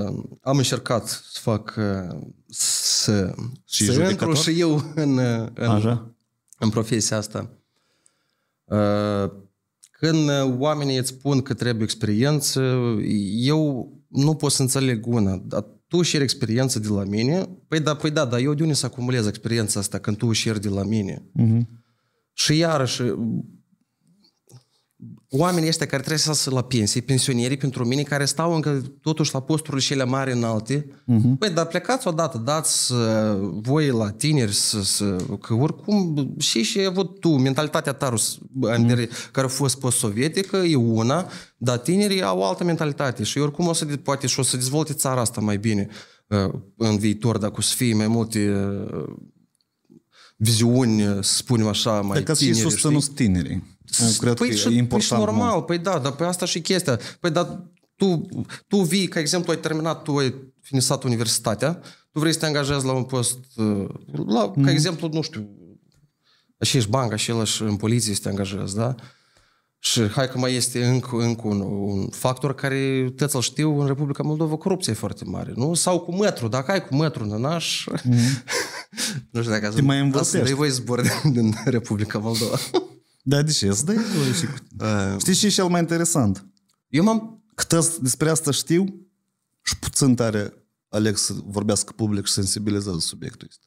am încercat să fac să, și să intru și eu în, în, așa. în profesia asta. Uh, când uh, oamenii îți spun că trebuie experiență, eu nu pot să înțeleg una. Dar tu și experiență de la mine, păi da, păi da, dar eu de unde să acumulez experiența asta când tu o de la mine? Uh-huh. Și iarăși, oamenii ăștia care trebuie să se la pensii, pensionierii pentru mine, care stau încă totuși la posturile și ele mari înalte, uh-huh. păi, dar plecați odată, dați uh, voi la tineri să, să, că oricum și și avut tu, mentalitatea ta rus, uh-huh. care a fost post-sovietică e una, dar tinerii au altă mentalitate și oricum o să, poate și o să dezvolte țara asta mai bine uh, în viitor, dacă o să fie mai multe uh, viziuni, uh, să spunem așa, mai păi tineri. tineri. să și susținut tinerii. Eu cred păi că și, e important. Păi și normal, păi da, dar păi asta și chestia. Păi da. tu, tu vii, ca exemplu, ai terminat, tu ai finisat universitatea, tu vrei să te angajezi la un post, uh, la, mm. ca exemplu, nu știu, și ești banca, și el în poliție să te angajezi, da? Și hai că mai este încă, încă un, un factor care te l știu în Republica Moldova, corupție e foarte mare, nu? Sau cu metru, dacă ai cu metru, în naș, mm. nu știu dacă azi, mai învățești. Asta, voi zbor din, din Republica Moldova. Da, de ce? Să dai uh, Știi ce e cel mai interesant? Eu m-am... Câtă despre asta știu și puțin tare aleg să vorbească public și sensibilizează subiectul ăsta.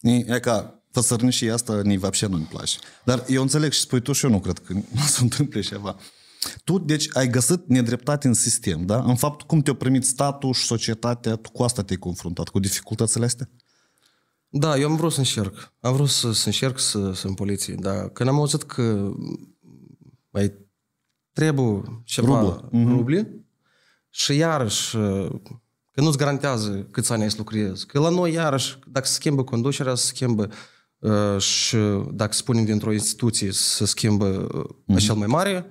E, e ca și asta ni вообще nu-mi place. Dar eu înțeleg și spui tu și eu nu cred că nu se întâmple ceva. Tu, deci, ai găsit nedreptate în sistem, da? În fapt, cum te-a primit statul și societatea, tu cu asta te-ai confruntat, cu dificultățile astea? Da, eu am vrut să încerc. Am vrut să, să încerc să sunt poliție, dar când am auzit că mai trebuie ceva ruble, mm-hmm. ruble și iarăși că nu-ți garantează câți ani ai să lucrezi. Că la noi, iarăși, dacă se schimbă conducerea, se schimbă uh, și dacă spunem dintr-o instituție, se schimbă uh, mm-hmm. cel mai mare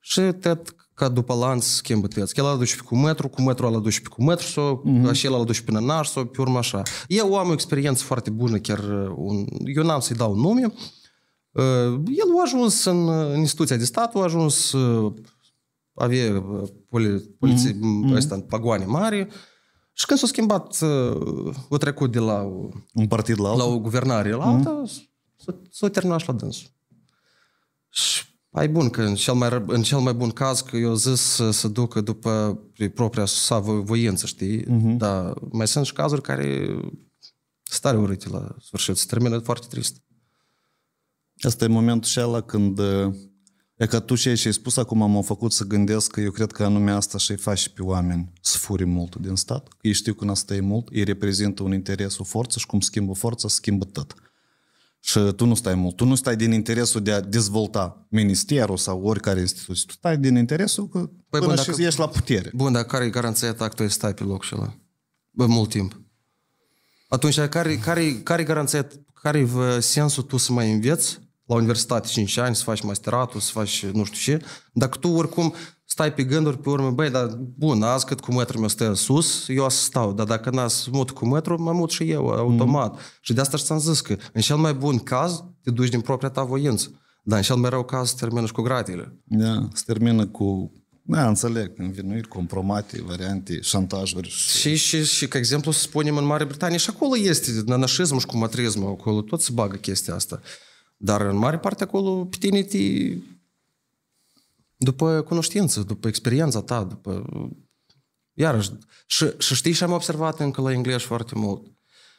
și cred ca după lanț schimbă tăieți. El aduce pe cu metru, cu metru al aduce pe cu metru, sau mm-hmm. și el aduce până naș, sau pe urmă așa. Eu am o experiență foarte bună, chiar uh, un, eu n-am să-i dau nume. Uh, el a ajuns în, uh, în instituția de stat, a ajuns avea poli, poliție, mm-hmm. Mm, mhm. asta, pagoane mari, și când s-a schimbat, o trecut de la un partid la, altă? la o guvernare la mhm. alta, mm-hmm. s-a, s-a terminat și la dânsul. Și ai bun că în cel mai, în cel mai bun caz că eu zis să să ducă după propria sa voință, știi? Uh-huh. Dar mai sunt și cazuri care stare urâte la sfârșit, se termină foarte trist. Asta e momentul și ala când e că tu și ai spus acum m am făcut să gândesc că eu cred că anume asta și-i faci pe oameni să furi mult din stat, ei știu când asta e mult, ei reprezintă un interes, o forță și cum schimbă forța, schimbă tot. Și tu nu stai mult. Tu nu stai din interesul de a dezvolta ministerul sau oricare instituție. Tu stai din interesul că păi până bun, și dacă, ești la putere. Bun, dar care e garanția ta că tu stai pe loc și la bă, mult timp? Atunci, care, care, care garanția, care e uh, sensul tu să mai înveți la universitate 5 ani, să faci masteratul, să faci nu știu ce, dacă tu oricum stai pe gânduri pe urmă, băi, dar bun, azi cât cu mi o stă sus, eu să stau, dar dacă n-ați mut cu metru, mă mut și eu, automat. Mm. Și de asta și ți-am zis că în cel mai bun caz te duci din propria ta voință, dar în cel mai rău caz se termină și cu gratile. Da, se termină cu da, înțeleg, învinuiri, compromate, variante, șantajuri. Și, și, și, ca exemplu, să spunem, în Marea Britanie și acolo este nanașismul și cumatrismul, acolo tot se bagă chestia asta. Dar în mare parte acolo pe tine te după cunoștință, după experiența ta, după... Iarăși, și, și știi și am observat încă la engleză foarte mult.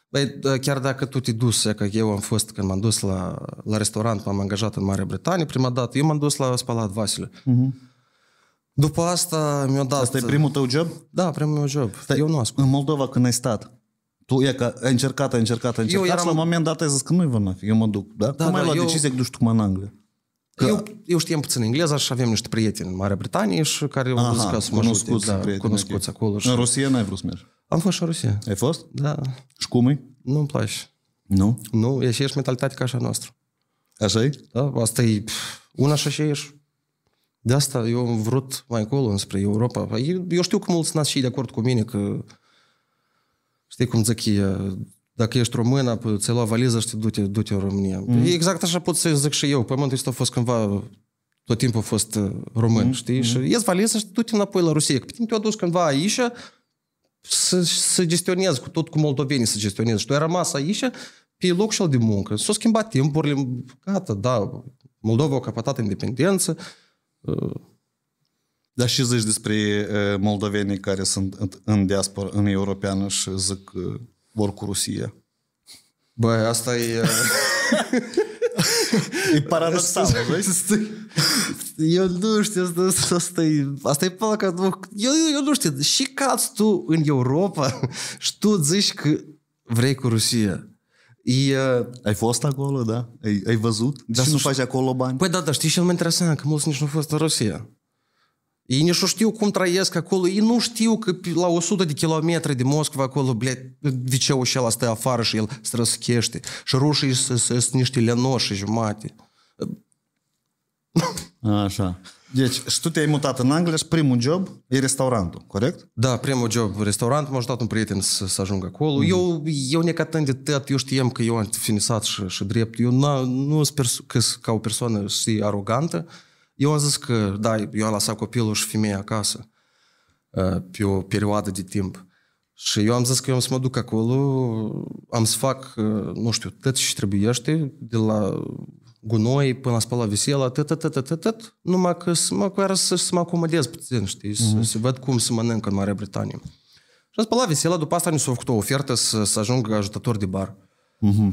Băi, chiar dacă tu te duci, că eu am fost când m-am dus la, la restaurant, m-am angajat în Marea Britanie, prima dată, eu m-am dus la spălat vasele. Uh-huh. Mhm. După asta mi-a dat... Asta e primul tău job? Da, primul meu job. Stai, eu nu ascult. În Moldova când ai stat, tu e că ai încercat, ai încercat, ai încercat eu eram... la un moment dat ai zis că nu-i vă eu mă duc, da? da Cum da, ai luat eu... decizia că duci tu în Anglia? Că... Eu, eu știam puțin engleză și aveam niște prieteni în Marea Britanie și care au văzut ca să mă ajute. Da, cunoscuți acolo. Și... În Rusia n-ai vrut să mergi? Am fost și în Rusia. Ai fost? Da. Și cum e? Nu-mi place. Nu? Nu, e și ești mentalitatea ca așa noastră. Așa e? Da, asta e una și așa ești. De asta eu am vrut mai acolo înspre Europa. Păi, eu știu că mulți nați și de acord cu mine că știi cum zic, dacă ești română, ți-ai luat valiza și du-te, du-te în România. Mm-hmm. Exact așa pot să zic și eu. Pământul ăsta a fost cândva tot timpul a fost uh, român, mm-hmm. știi? Mm-hmm. Și ies valiza și du-te înapoi la Rusie. Că pe te-au dus cândva aici să, să gestionezi, cu tot cu moldovenii să gestionezi. Și tu ai rămas aici pe loc și de muncă. S-au schimbat timpurile, gata, da, Moldova a căpătat independență. Uh. Dar și zici despre uh, moldovenii care sunt în diaspora, în europeană și zic vor cu Rusia. Bă, asta e... Uh, e paradoxal, vezi? Eu nu știu, asta, asta e, asta e păcat. Eu, eu nu știu, și cați tu în Europa și tu zici că vrei cu Rusia. uh, ai fost acolo, da? Ai, ai văzut? Dar nu faci acolo bani? Păi da, dar știi ce mai interesant? Că mulți nici nu au fost în Rusia. Ei nici nu știu cum trăiesc acolo, ei nu știu că la 100 de kilometri de Moscova acolo, blядь, de ce ăla stă afară și el străschește. Și rușii sunt niște lenoși și jumate. Așa. Deci, și tu te-ai mutat în Anglia și primul job e restaurantul, corect? Da, primul job restaurant, m-a ajutat un prieten să, să ajung acolo. Mm-hmm. Eu, eu necatând de tăt, eu știam că eu am finisat și, și drept. Eu nu sunt ca o persoană și arogantă, eu am zis că, da, eu am lăsat copilul și femeia acasă uh, pe o perioadă de timp. Și eu am zis că eu am să mă duc acolo, am să fac, uh, nu știu, tot ce trebuiește, de la gunoi până la spăla visela, tot, tot, tot, tot, tot, numai că să mă, chiar să, să mă acomodez puțin, știi, mm-hmm. să, mhm. să văd cum se mănâncă în Marea Britanie. Și am spălat visela, după asta mi s-a făcut o ofertă să, să ajung ajutător de bar. Mm-hmm.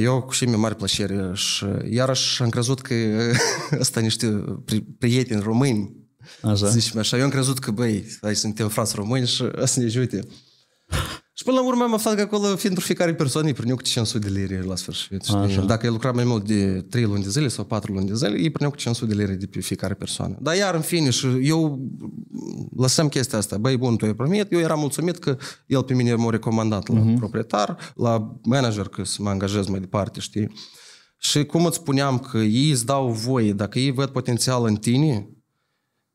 Eu cu cei mai mari plăceri și iarăși am crezut că ăsta niște prieteni români, așa. zicem așa. Eu am crezut că, băi, aici suntem frați români și ăsta ne uite. Și până la urmă am aflat că acolo, fiind fiecare persoană, îi prineau câte 500 de lire la sfârșit. Dacă Dacă lucram mai mult de 3 luni de zile sau 4 luni de zile, îi prineau câte 500 de lire de pe fiecare persoană. Dar iar în finish, eu lăsăm chestia asta. Băi, bun, tu ai promit. Eu eram mulțumit că el pe mine m-a recomandat la uh-huh. proprietar, la manager, că să mă angajez mai departe, știi? Și cum îți spuneam că ei îți dau voie, dacă ei văd potențial în tine,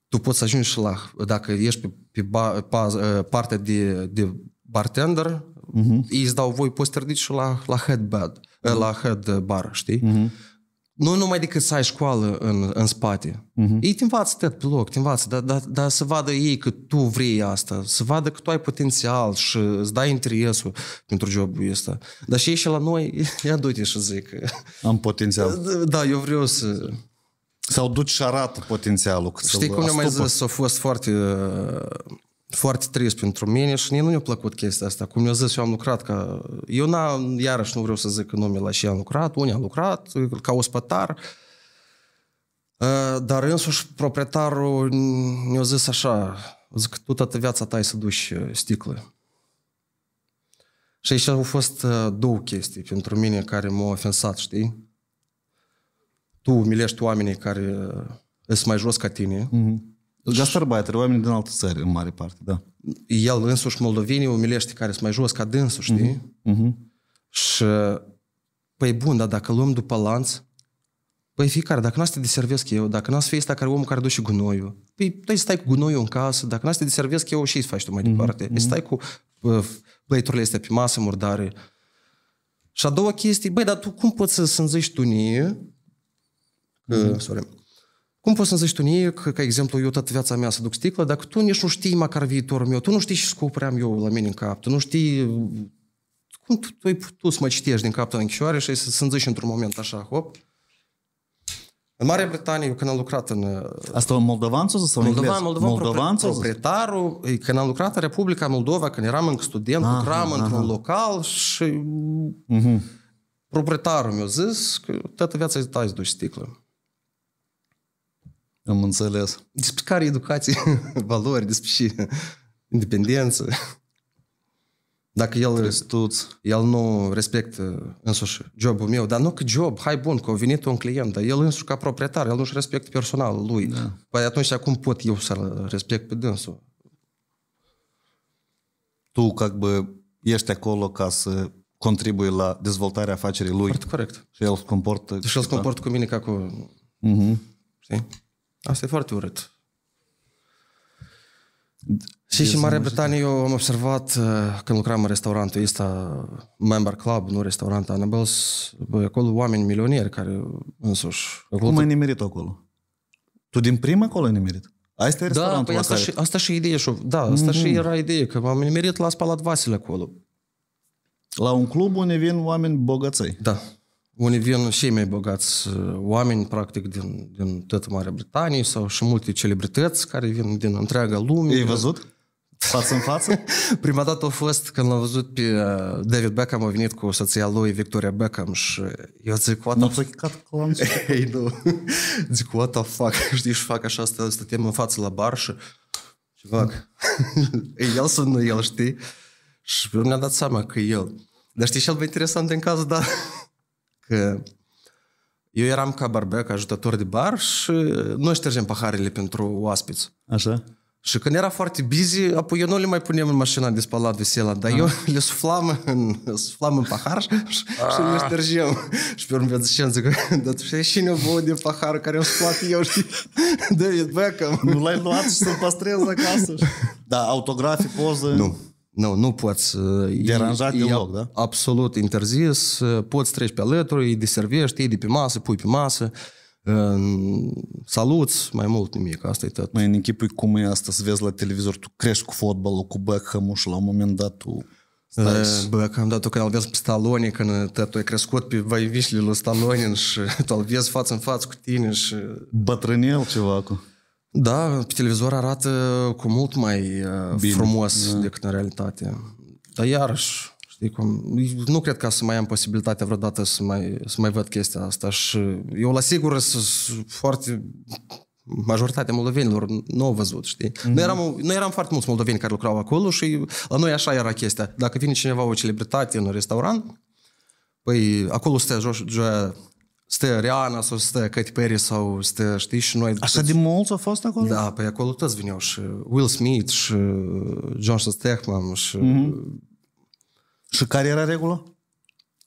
tu poți să ajungi și la, dacă ești pe, pe ba, pa, ă, partea de, de bartender, uh-huh. îi dau voi poți deci, și la, la head bed, uh-huh. Da. la head bar, știi? Uh-huh. Nu numai decât să ai școală în, în spate. Uh-huh. Ei te învață tot pe loc, te învață, dar da, da, să vadă ei că tu vrei asta, să vadă că tu ai potențial și îți dai interesul pentru jobul ăsta. Dar și ei și la noi, ia du-te și zic. Am potențial. Da, eu vreau să... Sau duci și arată potențialul. Știi cum ne mai zis, a fost foarte foarte trist pentru mine și nu mi-a plăcut chestia asta. Cum mi-a zis, eu am lucrat ca... Eu n-am, iarăși nu vreau să zic nume la și am lucrat, unii am lucrat, ca ospătar, ă, dar însuși proprietarul mi-a zis așa, zic, tu toată viața ta ai să duci ă, sticle. Și aici au fost ă, două chestii pentru mine care m-au ofensat, știi? Tu umilești oamenii care sunt mai jos ca tine, mm-hmm Gastarbeiter, oameni din alte țări, în mare parte, da. El însuși moldovenii umilește care sunt mai jos ca dânsul, știi? Uh-huh. Și, păi bun, dar dacă luăm după lanț, păi fiecare, dacă n-a te deservesc eu, dacă n-a să ăsta care omul care duce gunoiul, păi tu stai cu gunoiul în casă, dacă n-a te deservesc eu și îți faci tu mai mhm, departe. Uh-huh. Stai cu uh, plăiturile astea pe masă, murdare. Și a doua chestie, băi, dar tu cum poți să, ți zici tu nie, uh-huh. Cum poți să-mi zici tu mie că, ca exemplu, eu tot viața mea să duc sticlă, dacă tu nici nu știi măcar viitorul meu, tu nu știi ce scopuri am eu la mine în cap, tu nu știi uh, cum tu, tu ai putut să mă citești din cap în închisoare și să-mi zici într-un moment așa, hop, în Marea Britanie, eu când am lucrat în... Uh, Asta în moldovan sau în moldovan, moldovan, moldovan proprietarul, când am lucrat în Republica Moldova, când eram încă student, aha, lucram aha. într-un ah. local și uh-huh. proprietarul mi-a zis că toată viața ta îți duci sticlă. Am înțeles. Despre care educație, valori, despre și independență. Dacă el, Restuț. el nu respectă însuși jobul meu, dar nu că job, hai bun, că a venit un client, dar el însuși ca proprietar, el nu-și respectă personalul lui. Da. Păi atunci acum pot eu să respect pe dânsul? Tu, как бы, ești acolo ca să contribui la dezvoltarea afacerii lui. Foarte corect. Și el se comportă... Și el se comportă cu mine ca cu... Uh-huh. Știi? Asta e foarte urât. Și și în Marea Britanie eu am observat uh, când lucram în restaurantul ăsta, Member Club, nu restaurant Annabels, bă, acolo oameni milionieri care însuși... Acolo Cum ai nimerit acolo? Tu din prima acolo ai nimerit? Asta e da, restaurantul da, păi asta, și, asta și idee, da, asta mm-hmm. și mhm. era idee, că m-am nimerit la Spalat Vasile acolo. La un club unde vin oameni bogăței. Da unii vin și mai bogați uh, oameni, practic, din, din toată Marea Britanie sau și multe celebrități care vin din întreaga lume. Ei văzut? Față în față? Prima dată a fost când l-am văzut pe uh, David Beckham, a venit cu soția lui Victoria Beckham și eu zic, what the fuck? Ei, nu. Zic, what the fuck? Știi, și fac așa, stăteam în față la bar și ce fac? e el sau nu el, știi? Și mi-a dat seama că e el. Dar știi ce mai interesant în cazul, da? că eu eram ca barbec, ajutător de bar și noi ștergem paharele pentru oaspeți. Așa. Și când era foarte busy, apoi eu nu le mai punem în mașina de spălat vesela, dar ah. eu le suflam în, suflam în pahar și, ah. și le ah. ștergem. Și pe urmă zice, zic, dar tu știi cine o de pahar care am suflat eu, știi? David Beckham. Nu l-ai luat și să-l păstrezi acasă? Da, autografe, poze Nu. Nu, nu poți. Uh, Deranjat e, deloc, e, da? Absolut interzis. Uh, poți treci pe alături, îi deservești, iei de pe masă, pui pe masă, uh, saluți, mai mult nimic. Asta e tot. Mai în închipui cum e asta să vezi la televizor, tu crești cu fotbalul, cu Beckham și la un moment dat tu... am dat-o când îl vezi pe Stallone, când da, tu ai crescut pe vaivișile lui Stallone și tu îl vezi față în față cu tine și... Bătrânel ceva cu... Da, pe televizor arată cu mult mai uh, Bine. frumos da. decât în realitate. Dar iarăși, știi cum, nu cred că să mai am posibilitatea vreodată să mai, să mai văd chestia asta și eu la sigur sunt foarte majoritatea moldovenilor nu au văzut, știi? Mm-hmm. Noi, mhm. eram, noi eram foarte mulți moldoveni care lucrau acolo și la noi așa era chestia. Dacă vine cineva o celebritate în restaurant, păi acolo stă joia stă Rihanna sau stă Katy Perry sau stă, știi, și noi... Așa de mulți au fost acolo? Da, pe păi acolo toți vineau și Will Smith și uh, John Stechman și... Mm-hmm. Și care era regulă?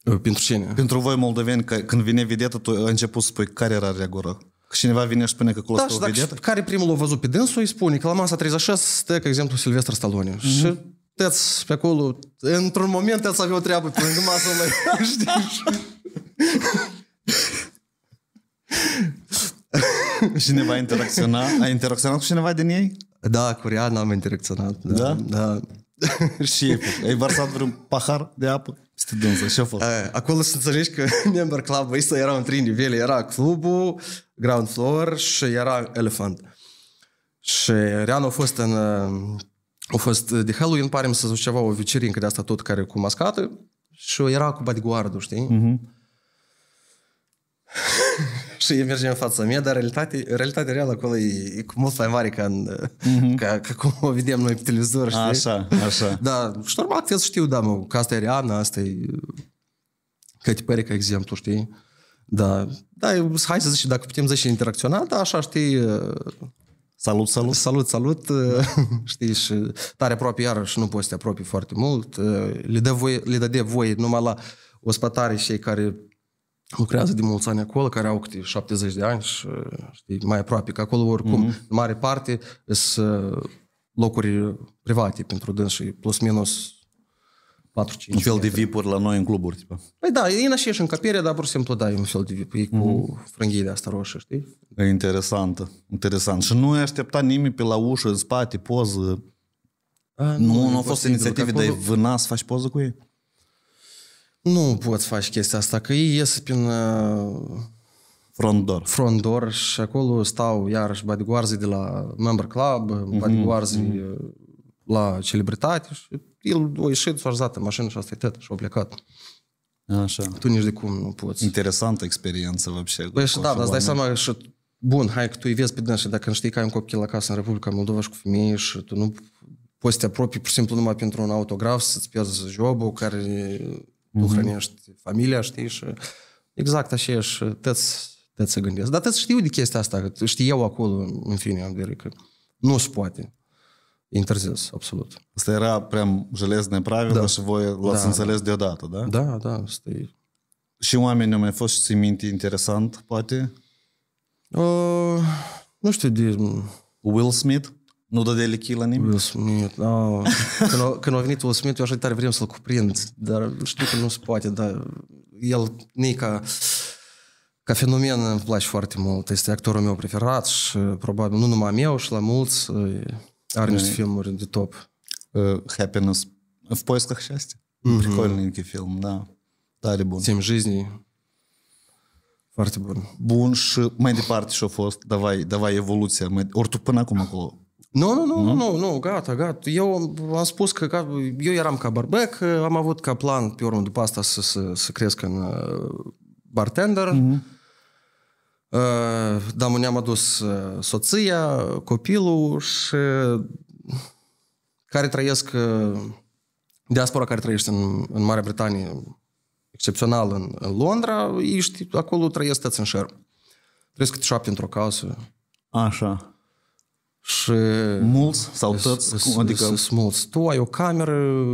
Uh, pentru cine? Pentru voi moldoveni, că când vine vedetă, tu ai început să spui care era regulă. Că cineva vine și spune că acolo da, stă o vedetă? care primul l-a văzut pe dânsul, îi spune că la masa 36 stă, ca exemplu, Silvestre Stallone. Mm-hmm. Și teți pe acolo, într-un moment te te-ați avea o treabă pe lângă masă, știi? și ne va interacționa? Ai interacționat cu cineva din ei? Da, cu Rihanna am interacționat. Da? Da. da. și ai, ai vărsat vreun pahar de apă? Este dânză, ce-a fost? Acolo să înțelegi că member club ăsta era în trei nivele. Era clubul, ground floor și era elefant. Și Rian a fost în... A fost de Halloween, pare să ceva o încă de asta tot care cu mascată și era cu bodyguardul, știi? Mm-hmm și mergem în fața mea, dar realitate, realitatea reală acolo e, e mult mai mare ca, în, mm-hmm. ca, ca cum o vedem noi pe televizor. Știi? Așa, așa. Da, și normal că știu, da, mă, că asta e reală, asta e pare ca exemplu, știi? Da, da, hai să zici dacă putem zice interacționa, da, așa, știi... Salut, salut! Salut, salut! știi, și tare aproape iarăși nu poți să te apropii foarte mult. Le dă voie, le dă de voie numai la și cei care lucrează de mulți ani acolo, care au câte 70 de ani și știi, mai aproape că acolo oricum, mm-hmm. în mare parte, sunt uh, locuri private pentru dâns și plus minus 4 5 Un fel de vipuri la noi în cluburi, tipa. Păi da, e în aceeași încăpere, dar pur și simplu da, e un fel de vip, e cu mm-hmm. frânghiile astea asta roșie, știi? E interesantă, interesant. Și nu ai așteptat nimeni pe la ușă, în spate, poză. A, nu, nu, nu au fost inițiative de a vâna să faci poză cu ei? Nu poți face chestia asta, că ei ies prin... Uh, front door și acolo stau iarăși bodyguards de la member club, mm-hmm. Mhm. bodyguards mm-hmm. Uh, la celebritate și el a ieșit, s-a arzat în mașină și asta e tot și a plecat. Așa. Tu nici de cum nu poți. Interesantă experiență, și Păi și da, dar îți dai seama și bun, hai că tu îi vezi pe dânsă, dacă nu știi că ai un copil la casă în Republica Moldova și cu femeie și tu nu poți să te apropii pur și simplu numai pentru un autograf, să-ți pierzi jobul care tu mhm. hrănești familia, știi, și exact așa e și tăți te să gândesc. Dar te știu de chestia asta, că știu acolo, în fine, am de că nu se poate. Interzis, absolut. Asta era prea железное правило da. și voi l-ați da. înțeles deodată, da? Da, da. Asta e. Și oamenii au mai fost și minte interesant, poate? Uh, nu știu, de... Will Smith? Nu dădeai lichii la nimeni? Osmit, a, când, a, când a venit Osmit, eu așa tare vrem să-l cuprind, dar știu că nu se poate, dar el, Nica, ca fenomen îmi place foarte mult, este actorul meu preferat și probabil nu numai meu și la mulți are niște filmuri de top. Uh, happiness. В поисках счастья. Mm-hmm. Прикольненький фильм, да. Tare bun. Семь жизней. Foarte bun. Bun și mai departe și-a fost, davai, davai evoluția, mai, tu până acum acolo, nu, nu, nu, nu, nu, gata, gata. Eu am spus că, că eu eram ca barbec, am avut ca plan pe urmă după asta să, să, să cresc în uh, bartender. Mm-hmm. Dar ne-am adus uh, soția, copilul și care trăiesc diaspora care trăiește în, în Marea Britanie excepțional în, în Londra, ești, acolo trăiesc tăți în șer. Trăiesc câte șapte într-o casă. Așa. Și... Mulți sau toți? Adică... mulți. Tu ai o cameră,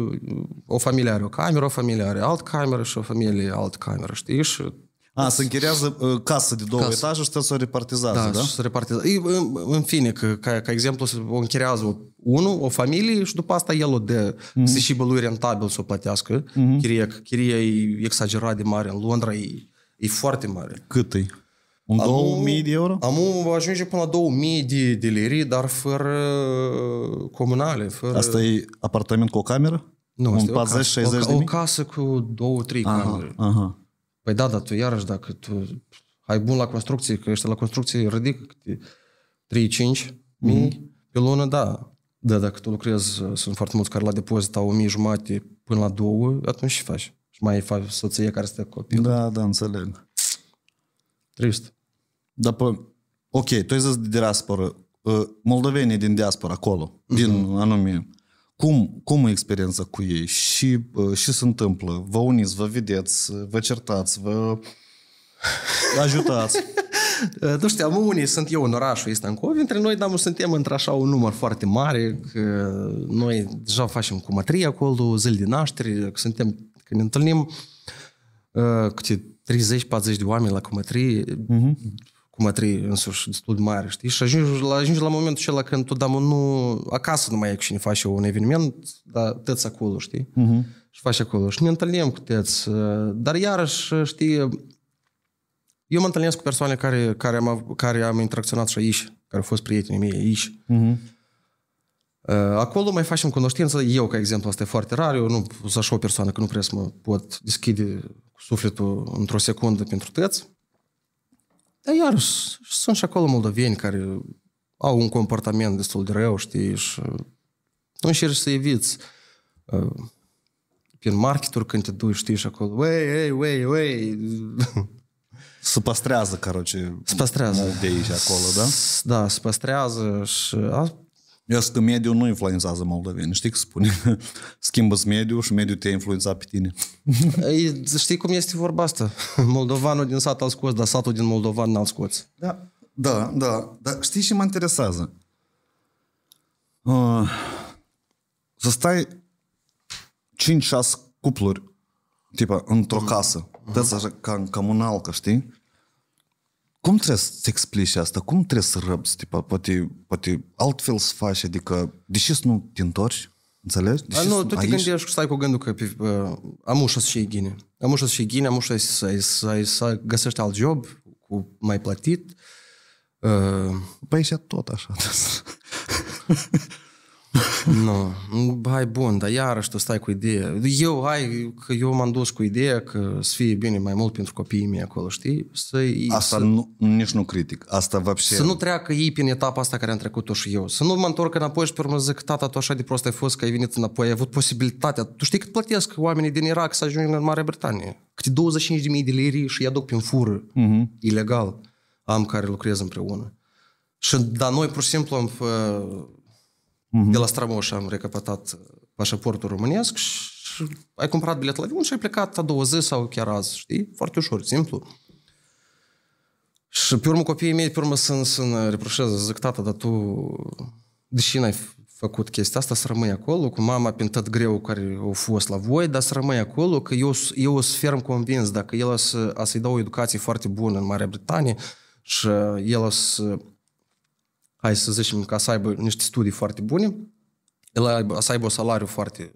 o familie are o cameră, o familie are alt cameră și o familie alt cameră, știi? Și a, se închirează casă de două casă. etaje și să o repartizează, da? Da, se repartizează. În, în fine, că, ca, ca exemplu, o închirează unul, o familie și după asta el o de Mm-hmm. și lui rentabil să o plătească. Mm-hmm. Chirie, chirie e exagerat de mare. În Londra e, e foarte mare. Cât e? Un am 2000 de euro? Am ajunge până la 2000 de, de lire, dar fără uh, comunale. Fără... Asta e apartament cu o cameră? Nu, un 40-60 de mii? O o casă cu două, trei aha, camere. Aha. Păi da, dar tu iarăși dacă tu ai bun la construcție, că ești la construcție ridică 3-5 mm-hmm. pe lună, da. Da, dacă tu lucrezi, uh, sunt foarte mulți care la depozit au 1000 jumate până la 2, atunci ce faci? Și mai faci soție care stă copil. Da, da, înțeleg. Trist după, ok, tu ai zis de diaspora, ă, moldovenii din diaspora acolo, uh-huh. din anume, cum, cum e experiența cu ei și ce ă, se întâmplă? Vă uniți, vă vedeți, vă certați, vă ajutați. Ă, nu știu, am unii, sunt eu în orașul Istancov, între noi, dar suntem într-așa un număr foarte mare, că noi deja facem cu matrie acolo, zile de naștere, că suntem, că ne întâlnim uh, câte 30-40 de oameni la cumătrie, uh-huh. Mhm cu mătrii însuși destul de mare, știi? Și ajungi la, ajungi la momentul acela când tot, da, nu... Acasă nu mai e și cine faci un eveniment, dar tăți acolo, știi? Uh-huh. Și faci acolo. Și ne întâlnim cu tăți. Uh, dar iarăși, uh, știi, eu mă întâlnesc cu persoane care, care, am, care am interacționat și aici, care au fost prietenii mei aici. Uh-huh. Acolo mai facem cunoștință, eu, ca exemplu, asta e foarte rar, eu nu sunt așa o persoană că nu prea să mă pot deschide sufletul într-o secundă pentru tăți. Dar iar sunt și acolo moldoveni care au un comportament destul de rău, știi, și nu încerci să eviți uh, prin marketuri când te duci, știi, și acolo, wei, ei, wei, wei. Se păstrează, ce... se păstrează. de aici acolo, da? Da, se păstrează și eu că mediul nu influențează moldovenii, Știi că spune? Schimbă-ți mediul și mediul te influența pe tine. Ei, știi cum este vorba asta? Moldovanul din sat al scos, dar satul din moldovan n-al scos. Da, da, da. Dar știi ce mă interesează? Uh, să stai 5-6 cupluri, tipa, într-o mhm. casă. Uh-huh. ți așa ca în comunalcă, știi? Cum trebuie să-ți explici asta? Cum trebuie să răbzi? Tipa, poate, poate altfel să faci, adică, deși să nu te întorci, înțelegi? Deși A, nu, tu te aici? gândești că stai cu gândul că uh, am ușa și gine. Am ușa și gine, am ușa să, să, să găsești alt job cu mai plătit. Uh... Păi și tot așa. nu, hai bun, dar iarăși tu stai cu ideea. Eu, hai, că eu m-am dus cu ideea că să fie bine mai mult pentru copiii mei acolo, știi? Să asta să, nu, nici nu critic, asta вообще... Să nu treacă ei prin etapa asta care am trecut-o și eu. Să nu mă întorc înapoi și pe urmă zic, tata, tu așa de prost ai fost că ai venit înapoi, ai avut posibilitatea. Tu știi cât plătesc oamenii din Irak să ajungă în Marea Britanie? Câte 25.000 de lire și i-aduc prin fură, uh-huh. Mhm. ilegal, am care lucrez împreună. Și, dar noi, pur și simplu, am fă, Uh-huh. De la Stramoș am recapătat pașaportul românesc și ai cumpărat bilet la avion și ai plecat a două zi sau chiar azi, știi? Foarte ușor, simplu. Și pe urmă copiii mei, pe urmă să-mi, să reproșează, zic, tata, dar tu, deși n-ai făcut chestia asta, să rămâi acolo, cu mama pintat greu care au fost la voi, dar să rămâi acolo, că eu, eu sunt ferm convins, dacă el a, să, a să-i dau o educație foarte bună în Marea Britanie și el o să hai să zicem, ca să aibă niște studii foarte bune, el să aibă salariu foarte...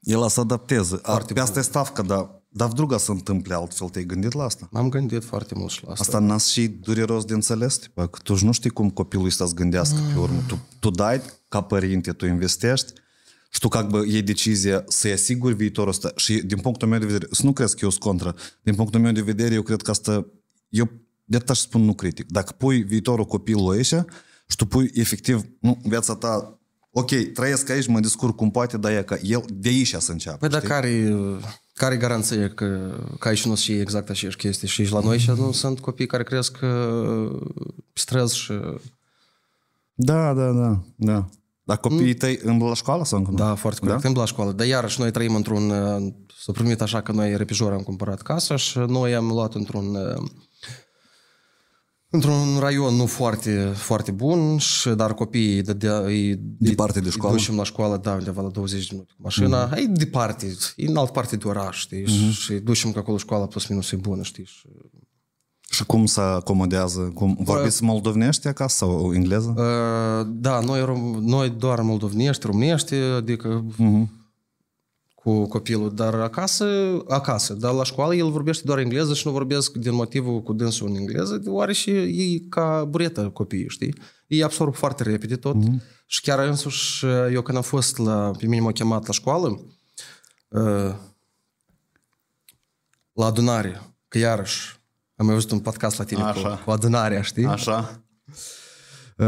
El să adapteze. Foarte Pe asta e stafca, dar dar vreau să întâmple altfel, te-ai gândit la asta? M-am gândit foarte mult și la asta. Asta n-a și dureros de înțeles, tipa, că tu nu știi cum copilul ăsta să gândească mm. pe urmă. Tu, tu dai ca părinte, tu investești și tu как бы, iei decizia să-i asiguri viitorul ăsta. Și din punctul meu de vedere, să nu crezi că eu sunt contra, din punctul meu de vedere, eu cred că asta, eu de atât spun nu critic. Dacă pui viitorul copilului ăștia, și tu pui efectiv, nu, viața ta, ok, trăiesc aici, mă descurc cum poate, dar e că el de aici să înceapă. Păi dar care, care garanție că, că aici nu și exact și chestii și la noi și nu sunt copii care cresc uh, stres și... Da, da, da, da. Dar copiii mm. tăi îmblă la școală sau încă nu? Da, foarte corect, da? îmblă la școală. Dar iarăși noi trăim într-un... Uh, s-a primit așa că noi repijor am cumpărat casa și noi am luat într-un uh, într-un raion nu foarte, foarte bun, și, dar copiii de, de, de, departe de școală. ducem la școală, da, undeva la 20 de minute cu mașina. Mm-hmm. E departe, e în altă parte de oraș, știi, mm-hmm. și ducem că acolo școala plus minus e bună, știi. Și, și cum se acomodează? Cum, vorbiți uh, acasă sau engleză? Uh, da, noi, noi doar moldovnești, românești, adică... mm-hmm cu copilul, dar acasă, acasă, dar la școală el vorbește doar engleză și nu vorbesc din motivul cu dânsul în engleză, deoarece și ca buretă copiii, știi? Ei absorb foarte repede tot mm-hmm. și chiar însuși eu când am fost la, pe mine m-a chemat la școală, uh, la adunare, că iarăși am mai văzut un podcast la tine Așa. cu, cu adunarea, știi? Așa. Uh,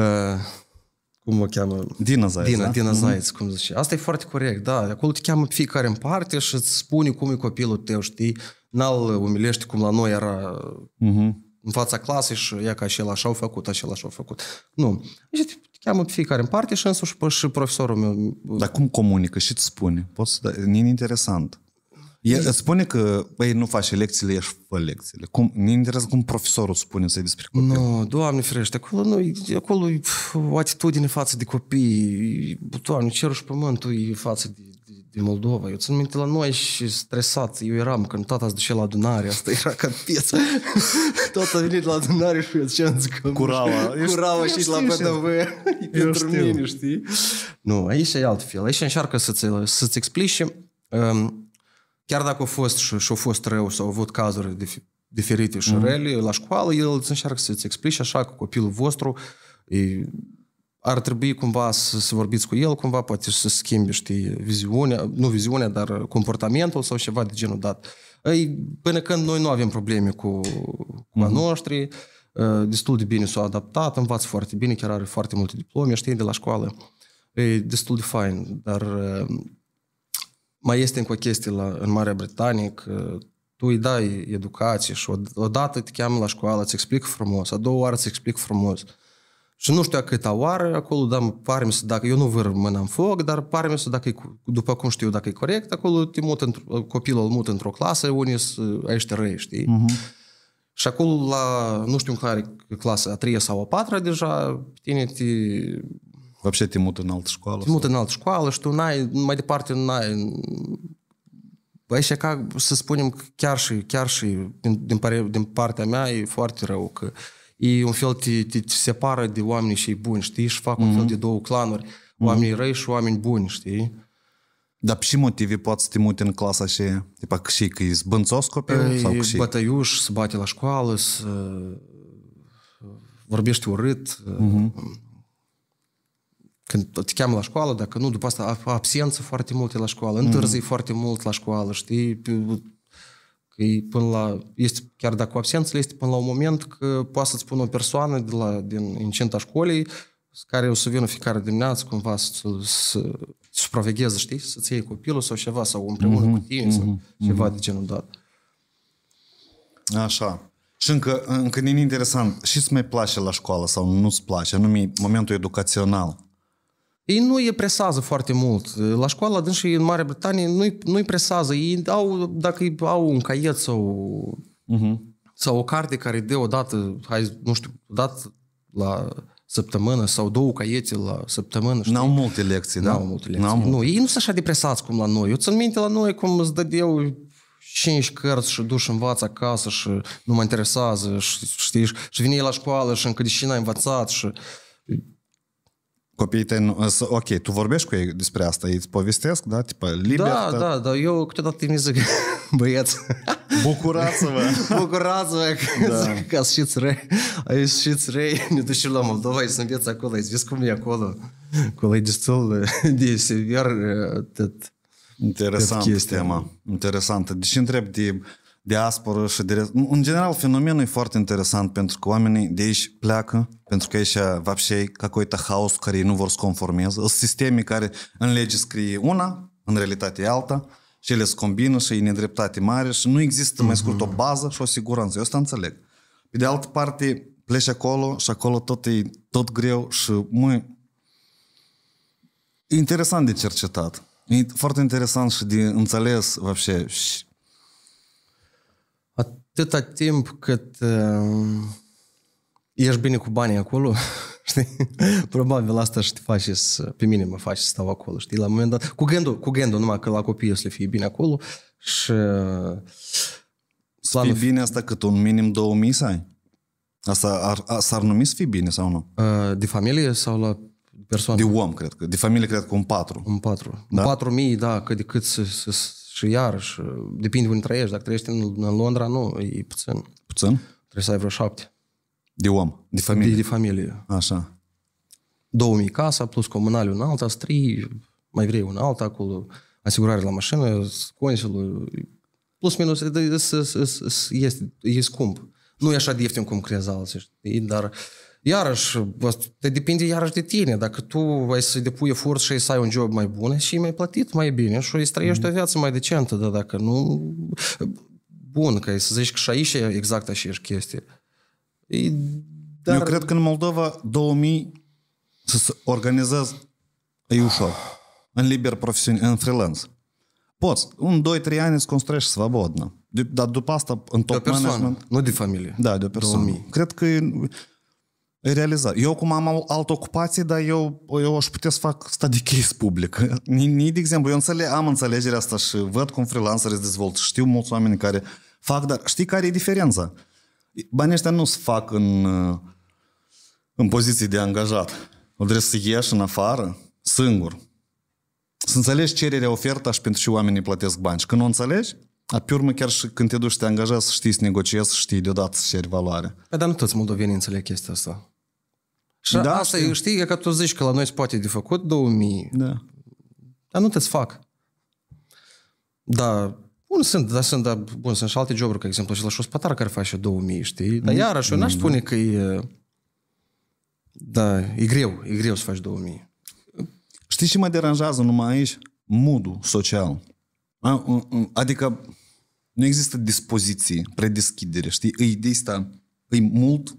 cum o cheamă? Dina Zaiț, Dina, da? Dina mhm. Zaiț, mm-hmm. cum zice. Asta e foarte corect, da. Acolo te cheamă fiecare în parte și îți spune cum e copilul tău, știi? N-al umilește cum la noi era mm-hmm. în fața clasei și ea ca așa el așa au făcut, așa el așa au făcut. Nu. Deci te cheamă fiecare în parte și însuși și profesorul meu. Dar cum comunică și îți spune? Poți să da, e interesant. E, spune că, băi, nu faci lecțiile, ești fă lecțiile. Cum, ne interesează cum profesorul spune să despre copii. Nu, no, doamne ferește, acolo, nu, acolo e o atitudine față de copii. Doamne, cerul și pământul e față de, de, de Moldova. Eu țin minte la noi și stresat. Eu eram când tata îți ducea la adunare. Asta era ca piesă. Tot a venit la adunare și eu ziceam că... curava Curava și la PDV. Pentru mine, știi? Nu, aici e altfel. Aici încearcă să-ți, să-ți explici um, chiar dacă a fost și, și a fost rău sau au avut cazuri dif- diferite și mm-hmm. rele la școală, el îți încearcă să-ți explici așa că copilul vostru e, ar trebui cumva să, să vorbiți cu el, cumva poate să schimbi, știi, viziunea, nu viziunea, dar comportamentul sau ceva de genul dat. Ei, până când noi nu avem probleme cu, cu mm-hmm. noștri, destul de bine s au adaptat, învață foarte bine, chiar are foarte multe diplome, știi, de la școală. E destul de fain, dar mai este încă o chestie la, în Marea Britanie, că tu îi dai educație și odată te cheamă la școală, îți explic frumos, a doua oară îți explic frumos. Și nu știu câta oară acolo, dar pare mi se dacă, eu nu vâr mâna în foc, dar pare mi se dacă, după cum știu dacă e corect, acolo te mut într- copilul îl mut într-o clasă, unii sunt ești răi, știi? Uh-huh. Și acolo la, nu știu în care clasă, a treia sau a patra deja, tine te Вообще te mută în altă școală? Te mută în altă școală și tu n-ai, mai departe n-ai... Aici ca să spunem că chiar și, chiar și din, din, pare, din partea mea e foarte rău că e un fel te, te, te separă de oamenii și buni, știi? Și fac mm-hmm. un fel de două clanuri, oamenii mm-hmm. răi și oameni buni, știi? Dar pe ce motive poate să te muti în clasa și Tipa că și că e zbânțos copilul? E sau și... bătăiuș, se bate la școală, să vorbește urât. Mm-hmm când te cheamă la școală, dacă nu, după asta absență foarte multe la școală, mm. întârzi mm-hmm. foarte mult la școală, știi, că e până la, este, chiar dacă cu absențele este până la un moment că poate să-ți pună o persoană de la, din incinta școlii care o să vină fiecare dimineață cumva să, să, să supravegheze, știi, să-ți iei copilul sau ceva, sau împreună mm-hmm. cu tine, mm-hmm. sau mhm. ceva mm-hmm. de mhm. genul dat. Așa. Și încă, încă e interesant, și să mai place la școală sau nu-ți place, anume momentul educațional. Ei nu îi presază foarte mult. La școală, dânsii în Marea Britanie nu îi, nu îi presază. Ei au, dacă îi au un caiet sau, uh-huh. sau o carte care dă dată, hai, nu știu, odată la săptămână sau două caiete la săptămână. Știi? N-au multe lecții, da? N-au multe lecții. N-au multe. Nu, ei nu sunt așa de presați cum la noi. Eu țin minte la noi cum îți dădeau cinci cărți și duci învață acasă și nu mă interesează și știi, și vine la școală și încă de și n-ai învățat și copiii tăi... Ok, tu vorbești cu ei despre asta, ei îți povestesc, da? Tipa, libertă. Da, da, da, eu câteodată mi zic, băieți... Bucurați-vă! Bucurați-vă că, da. că ați știți răi, aici știți răi, ne ducem la Moldova, ai să înveți acolo, ai vezi cum e acolo, acolo e destul de sever, tot. Interesant tema, interesantă. Deci întreb de diasporă și de... În general, fenomenul e foarte interesant pentru că oamenii de aici pleacă, pentru că aici, вообще, какой-то хаос care ei nu vor să conformeze. Sunt sisteme care în lege scrie una, în realitate e alta, și ele se combină și e nedreptate mare și nu există, mai mhm. scurt, o bază și o siguranță. Eu asta înțeleg. Pe de altă parte, pleci acolo și acolo tot e tot greu și, măi, interesant de cercetat. E foarte interesant și de înțeles, și atâta timp cât uh, ești bine cu banii acolo, știi? Probabil asta și te face să, pe mine mă face să stau acolo, știi? La moment dat, cu gândul, cu gândul numai că la copii o să le fie bine acolo și... Să fie bine asta cât un minim 2000 să ai? Asta ar, a, s-ar numi să fie bine sau nu? Uh, de familie sau la persoană? De om, cred că. De familie, cred că un 4. Un 4. Da? Un mii, da, cât de cât să, să, și iarăși, depinde unde trăiești. Dacă trăiești în, în Londra, nu, e puțin. Puțin? Trebuie să ai vreo șapte. De om, de familie. De, de familie. Așa. 2000 casa, plus comunale un alta, strii, mai vrei un alta, acolo, asigurare la mașină, consilul, plus minus, este, e scump. Nu e așa de ieftin cum crezi alții, știi, dar uh, iarăși, te depinde iarăși de tine. Dacă tu ai să depui efort și ai să ai un job mai bun și mai plătit mai bine și îți trăiești mm. o viață mai decentă, dar dacă nu... Bun, că ai să zici că și aici e exact aceeași chestie. E, dar... Eu cred că în Moldova 2000 să se organizează e ușor. În liber profesionist, în freelance. Poți, un, doi, trei ani îți construiești svobodnă. dar după asta, în top de o persoană, management... Nu de familie. Da, de o persoană. 2000. Cred că realiza. Eu cum am altă ocupație, dar eu, eu aș putea să fac study case public. Nici, de exemplu, eu înțeleg, am înțelegerea asta și văd cum freelancer îți dezvoltă. Știu mulți oameni care fac, dar știi care e diferența? Banii ăștia nu se fac în, în poziții de angajat. O trebuie să ieși în afară singur. Să înțelegi cererea, oferta și pentru ce oamenii plătesc bani. Și când o înțelegi, a pe urmă, chiar și când te duci și te angajezi, să știi să negociezi, să știi deodată să ceri valoare. Păi, dar nu toți moldovenii înțeleg chestia asta. Și da, asta știu. știi, e că tu zici că la noi se poate de făcut 2000. Da. Dar nu te-ți fac. Da, bun, sunt, dar sunt, da, bun, sunt și alte joburi, ca exemplu, și la șospatar care face 2000, știi? Dar iarăși, eu n-aș spune că e... Da, e greu, e greu să faci 2000. Știi ce mă deranjează numai aici? Modul social. Adică nu există dispoziții, predeschidere, știi? E de asta, e mult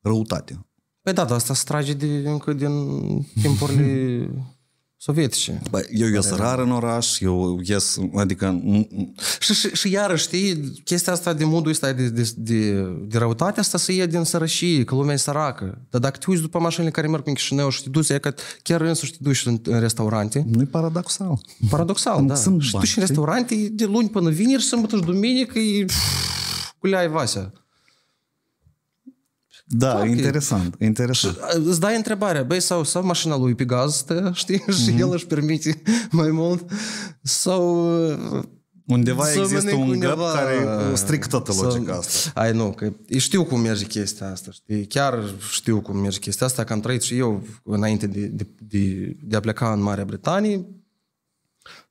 răutate. Păi da, dar asta se trage de, încă din timpurile sovietice. Bă, eu ies rar în oraș, eu ies, adică... Și, și, și iarăși, știi, chestia asta de modul ăsta de, de, de, de răutate, asta se ia din sărășie, că lumea e săracă. Dar dacă te uiți după mașinile care merg prin Chișinău și te duci, e că chiar însuși te duci în, în restaurante. Nu-i paradoxal. Paradoxal, da. Sunt și duci în restaurante de luni până vineri, sâmbătă și duminică, e... Culeai Vasea. Da, okay. interesant, interesant. Și uh, îți dai întrebarea, băi, sau, sau mașina lui pe gaz, stă, știi, mm-hmm. el își permite mai mult, sau... Uh, undeva există un undeva... gap care strică toată logica asta. Ai, nu, că știu cum merge chestia asta, știi? Chiar știu cum merge chestia asta, că am trăit și eu înainte de, de, de, de a pleca în Marea Britanie.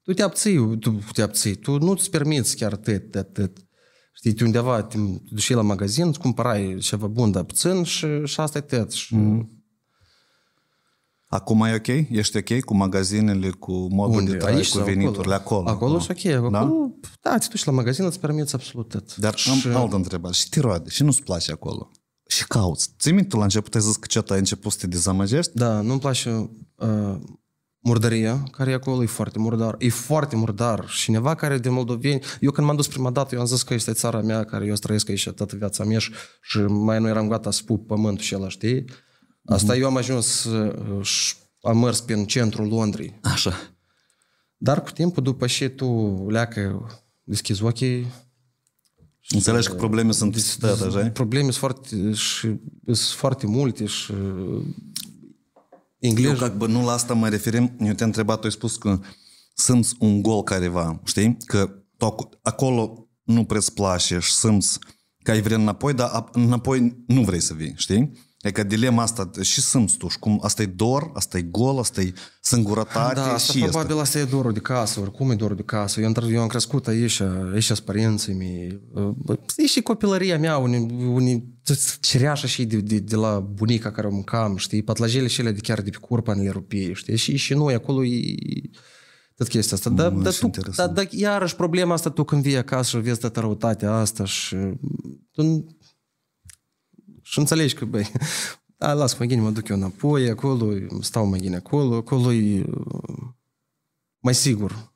Tu te abții, tu te abții, tu nu-ți permiți chiar atât atât. Știi, tu undeva te duci la magazin, îți cumpărai ceva bun, dar puțin și, și asta e tot. Și... Mm-hmm. Acum e ok? Ești ok cu magazinele, cu modul Unde? de trai, Aici cu veniturile? Acolo. Acolo, e ok. Acolo, da? da, te duci la magazin, îți permiți absolut tot. Dar și... am altă întrebare. Și te roade, și nu-ți place acolo? Și cauți. Ți-mi tu la început ai zis că ce ai început să te dezamăgești? Da, nu-mi place... Uh, murdăria care e acolo, e foarte murdar. E foarte murdar. și Cineva care de moldoveni... Eu când m-am dus prima dată, eu am zis că este țara mea, care eu trăiesc aici toată viața mea și, mai nu eram gata să pup pământul și ăla, știi? Asta mm-hmm. eu am ajuns uh, și am mers prin centrul Londrei. Așa. Dar cu timpul, după ce tu leacă, deschizi ochii, Înțelegi că probleme sunt state, așa? Probleme sunt foarte, și, sunt foarte multe și engleză. Eu, ca, bă, nu la asta mă referim. Eu te-am întrebat, tu ai spus că simți un gol careva, știi? Că tu acolo nu prea place și simți că ai vrea înapoi, dar înapoi nu vrei să vii, știi? Adică dilema asta, și simți tu, și cum, da, asta e dor, asta e gol, asta e singurătate da, asta și probabil asta. e dorul de casă, oricum e dorul de casă. Eu am, eu am crescut aici, aici părinții mei, și copilăria mea, unii, unii cereașă și de, de, de, la bunica care o mâncam, știi, patlajele și ele de chiar de pe curpan le rupie, știi, și, și noi acolo e, tot chestia asta. Dar, da, tu, da, dar iarăși problema asta tu când vii acasă și vezi toată răutatea asta și tu și înțelegi că, băi, a, las mă gine, mă duc eu înapoi, acolo, stau mă gine acolo, acolo e uh, mai sigur.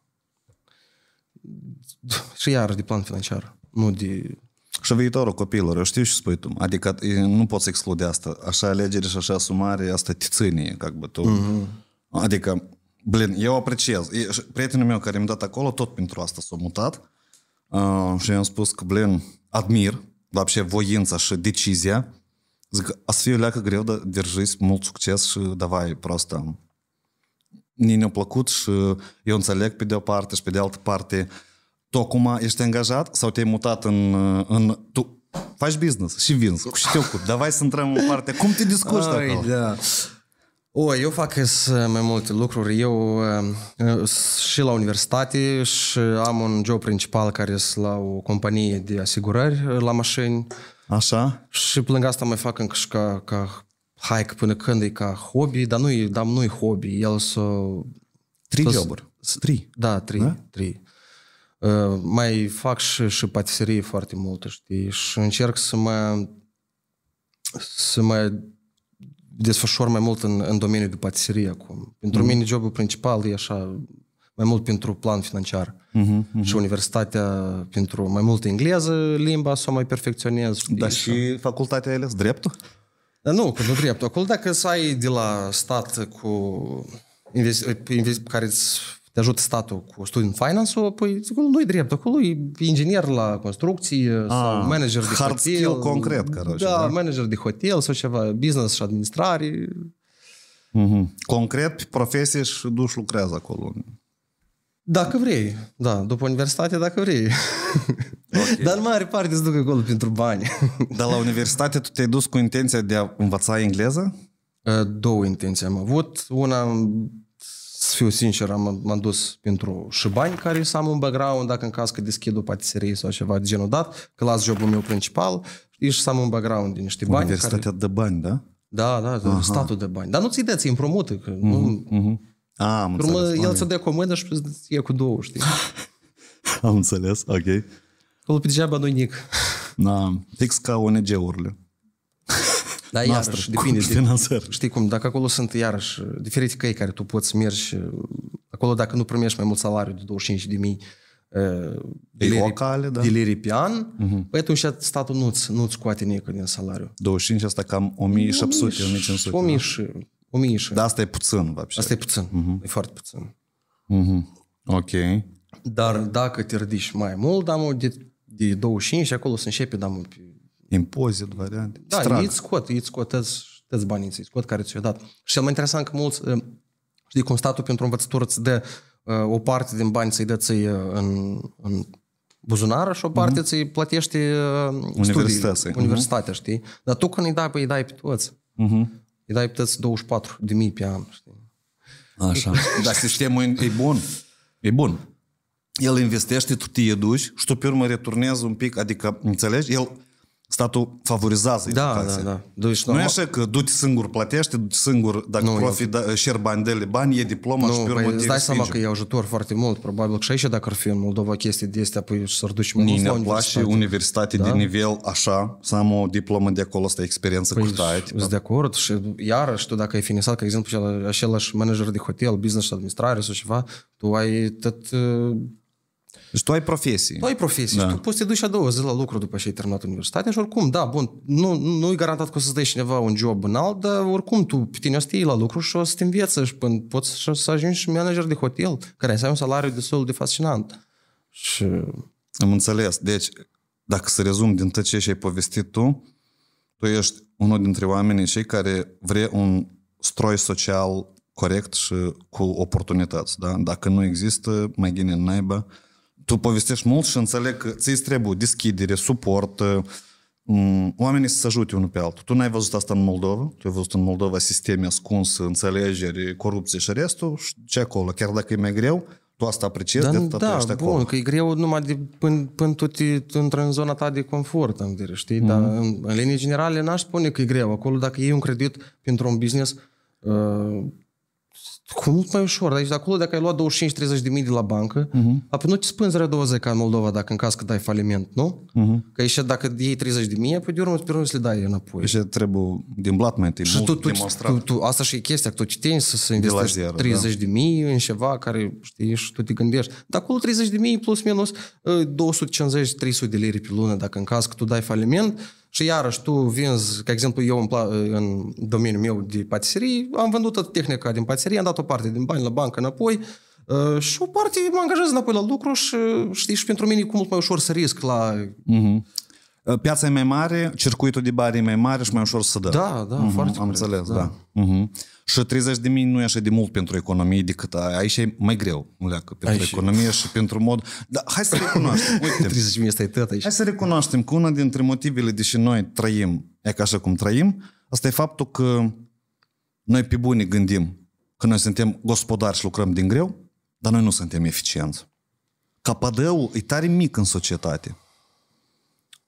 Și iar de plan financiar, nu de... Și viitorul copilor, eu știu și spui tu, adică nu poți exclude asta. Așa alegeri și așa asumare, asta te ține, как бы, tu. Mm-hmm. Adică, blin, eu apreciez. Prietenul meu care mi-a dat acolo, tot pentru asta s-a mutat. Uh, și i-am spus că, blin, admir, вообще voința și decizia Zic, o să fie leacă greu, dar держись, mult succes și davai, prosta. Ni ne-a plăcut și eu înțeleg pe de o parte și pe de altă parte. Tu acum ești angajat sau te-ai mutat în... în tu faci business și vinzi, știu cum. Davai să intrăm în parte. Cum te descurci Ai, Da. O, eu fac mai multe lucruri. Eu și la universitate și am un job principal care este la o companie de asigurări la mașini. Așa. Și pe lângă asta mai fac încă și ca, ca hike că până când e ca hobby, dar nu-i, dar nu-i hobby, el să... Trei joburi. Trei. Da, trei. Da? trei. Uh, mai fac și, și patiserie foarte multe, știi, și încerc să mă să mă desfășor mai mult în, în domeniul de patiserie acum. Pentru mm. mine jobul principal e așa, mai mult pentru plan financiar uh-huh, uh-huh. și universitatea pentru mai multă engleză, limba să o mai perfecționez. Dar și facultatea ales dreptul? Da, nu, că nu dreptul. Acolo dacă să ai de la stat cu care te ajută statul cu student finance-ul, păi acolo nu-i drept, acolo e inginer la construcție A, sau ah, manager de hard hotel. skill concret, caroși, da, da, manager de hotel sau ceva, business și administrare. Mm-hmm. Concret, profesie și duș lucrează acolo. Dacă vrei, da, după universitate dacă vrei. Okay. Dar în mare parte îți duc acolo pentru bani. Dar la universitate tu te-ai dus cu intenția de a învăța engleză? Uh, două intenții am avut. Una, să fiu sincer, am, m-am dus pentru și bani care să am un background, dacă în caz că deschid o patiserie sau ceva de genul dat, că las jobul meu principal, și să am un background de niște bani. Universitatea care... de bani, da? Da, da, da Aha. statul de bani. Dar nu ți-i dă, ți împrumută. Că uh-huh, nu... uh-huh. A, ah, am înțeles. Urmă, înțeles. el ți dea comandă și e cu două, știi? am înțeles, ok. Acolo pe degeaba nu i nic. Da, fix ca ONG-urile. Da, iarăși, depinde. Cu finanțări. Știi cum, dacă acolo sunt iarăși diferite căi care tu poți să mergi, uh, acolo dacă nu primești mai mult salariu de 25 de mii, uh, de liri, locale, da? de liri pe an, uh-huh. atunci statul nu-ți, nu-ți scoate nicio din salariu. 25 asta cam 1700-1500. 1000 da? și 1000 și... Da, asta e puțin, вообще. Asta e puțin, uh-huh. e foarte puțin. Uh-huh. Ok. Dar dacă te ridici mai mult, mă, de, de 25 și acolo se începe, dam pe... Impozit, variante. Da, Strag. scot, îi scot, îți banii, îți scot care ți-o dat. Și cel mai interesant că mulți, uh, știi, cum statul pentru învățătură îți dă uh, o parte din bani să i dă ții în, în buzunară și o parte mm-hmm. ți i plătește uh, studii, mhm. universitatea, mm-hmm. știi? Dar tu când îi dai, păi îi dai pe toți. Mm-hmm îi dai plăți 24 de mii pe an. Știi? Așa. Dar sistemul e bun. E bun. El investește, tu te duci și tu pe urmă returnezi un pic, adică, înțelegi? El statul favorizează da, educația. Da, da, da. Deci, nu e așa că du-te singur plătește, du-te singur, dacă nu, profi da, șer bani de ele, bani, e diploma nu, și pe urmă păi îți dai seama că e ajutor foarte mult, probabil că și aici dacă ar fi în Moldova chestii de astea, păi s-ar duce mai mult la universitate. universitate da? de nivel așa, să am o diplomă de acolo, asta experiență păi, cu tăi. Sunt de acord și iarăși tu dacă ai finisat, ca exemplu, același manager de hotel, business administrare sau ceva, tu ai tot deci tu ai profesii. Tu ai profesii da. și tu poți să te duci a doua zi la lucru după ce ai terminat universitatea și oricum, da, bun, nu, nu e garantat că o să-ți dai cineva un job înalt, dar oricum tu pe tine o să te iei la lucru și o să te învieță și până poți să ajungi și manager de hotel, care înseamnă un salariu destul de fascinant. Și... Am înțeles. Deci, dacă să rezum din tot ce ai povestit tu, tu ești unul dintre oamenii cei care vrea un stroi social corect și cu oportunități. Da? Dacă nu există, mai gine naibă tu povestești mult și înțeleg că ți trebuie deschidere, suport, uh, mm, oamenii să se ajute unul pe altul. Tu n-ai văzut asta în Moldova, tu ai văzut în Moldova sisteme ascunse, înțelegeri, corupție și restul și ce acolo, chiar dacă e mai greu, tu asta apreciezi, da, de tot da, bun, că e greu numai de, până, până tu te intră în zona ta de confort, am dire, știi? Mm-hmm. Dar mhm. în, în linii generale n-aș spune că e greu. Acolo, dacă iei un credit pentru un business, uh, cu mult mai ușor. Deci acolo dacă ai luat 25-30 de mii de la bancă, uh-huh. apoi nu ți spânzi 20 ca în Moldova dacă în caz că dai faliment, nu? Uh-huh. Că ești dacă iei 30 de mii, apoi de urmă, pe urmă să le dai înapoi. Deci trebuie din blat mai întâi, și tu, demonstrat. tu, tu, asta și e chestia, că tu citești să, să investești zero, 30 da. de mii în ceva care știi și tu te gândești. Dar acolo 30 de mii plus minus 250-300 ă, de lire pe lună dacă în caz că tu dai faliment, și iarăși tu vinzi, ca exemplu eu în, în domeniul meu de patiserie, am vândut toată tehnica din patiserie, am dat o parte din bani la bancă înapoi uh, și o parte mă angajez înapoi la lucru și știi, și pentru mine e cu mult mai ușor să risc la... Uh-huh. Ă, piața e mai mare, circuitul de bari e mai mare și mai ușor să dă. Da, da, uh-huh, foarte Am înțeles, da. da. Uh-huh. Și 30 de mii nu e așa de mult pentru economie decât aici e mai greu, leacă, pentru aici. economie și pentru mod. Dar hai să recunoaștem. Uite, 30 mii este tot aici. Hai să recunoaștem că una dintre motivele, deși noi trăim, e ca așa cum trăim, asta e faptul că noi pe bune gândim că noi suntem gospodari și lucrăm din greu, dar noi nu suntem eficienți. Capadăul e tare mic în societate.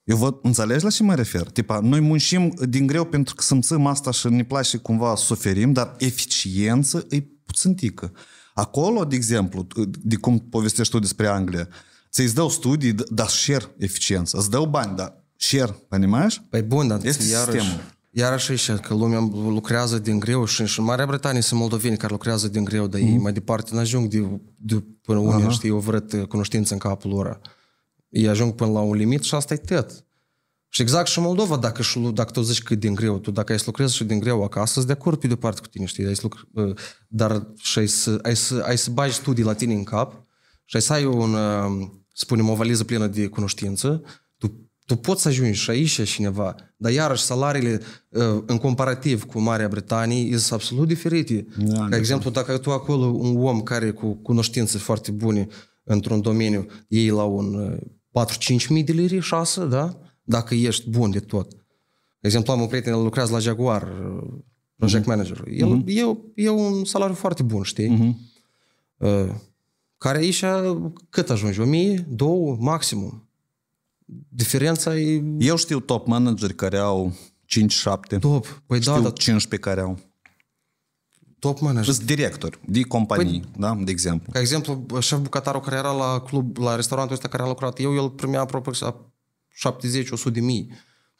Eu văd, înțelegi la ce mă refer? Tipa, noi muncim din greu pentru că simțim asta și ne place cumva să suferim, dar eficiență e puțin tică. Acolo, de exemplu, de cum povestești tu despre Anglia, ți-i dau studii, dar share eficiență. Îți dau bani, dar share, înțelegi? Păi bun, dar este iarăși, sistemul. Iarăși așa, că lumea lucrează din greu și, și în Marea Britanie sunt moldoveni care lucrează din greu, dar mm ei mhm. mai departe n-ajung de, de până unde, uh-huh. știi, o vrăt uh, cunoștință în capul lor. Ei ajung până la un limit și asta e tot. Și exact și Moldova, dacă, dacă tu zici că e din greu, tu dacă ai să lucrezi și din greu acasă, sunt de acord pe de cu tine, știi, ai să lucre, ă, dar și ai să, ai, să, ai să bagi studii la tine în cap și ai să ai un, ă, spunem, o valiză plină de cunoștință, tu, tu poți să ajungi și aici cineva, dar iarăși salariile ă, în comparativ cu Marea Britanie sunt absolut diferite. Da, Ca da, da. exemplu, dacă tu acolo un om care cu cunoștințe foarte bune într-un domeniu, ei la un 4-5 mii de lire, 6, da? Dacă ești bun de tot. De exemplu, am un prieten, el lucrează la Jaguar, uh, project mm-hmm. manager. El, mm-hmm. e, e un salariu foarte bun, știi? Mm-hmm. Uh, care aici cât ajungi? 1000, 2, maximum. Diferența e... Eu știu top manageri care au 5-7. Top. Păi da, știu da, da, 15 care au. Top manager. Sunt director de companii, păi, da, de exemplu. Ca exemplu, șef bucătarul care era la club, la restaurantul ăsta care a lucrat eu, el primea aproape 70-100 de mii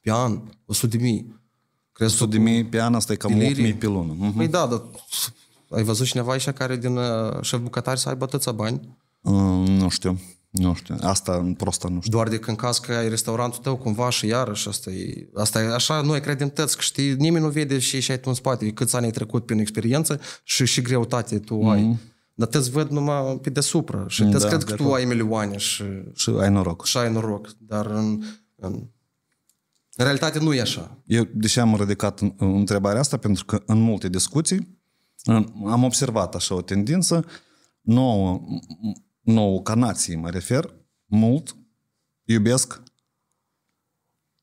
pe an, 100 de mii. Crezi 100 de mii pe an, asta e cam 8 mii pe lună. Uh-huh. Păi da, dar ai văzut cineva aici care din uh, șef bucătar să aibă atâția bani? Mm, nu știu. Nu știu, asta prostă nu știu. Doar de când caz că ai restaurantul tău cumva și iarăși asta e, asta e așa, noi credem tăți că știi, nimeni nu vede și și ai tu în spate, câți ani ai trecut prin experiență și și greutate tu mm-hmm. ai. Dar te văd numai pe deasupra și te da, cred că tu ai milioane și, și ai noroc. Și ai noroc, dar în, în în realitate nu e așa. Eu, deși am ridicat întrebarea asta, pentru că în multe discuții am observat așa o tendință nouă, nou ca nație mă refer, mult iubesc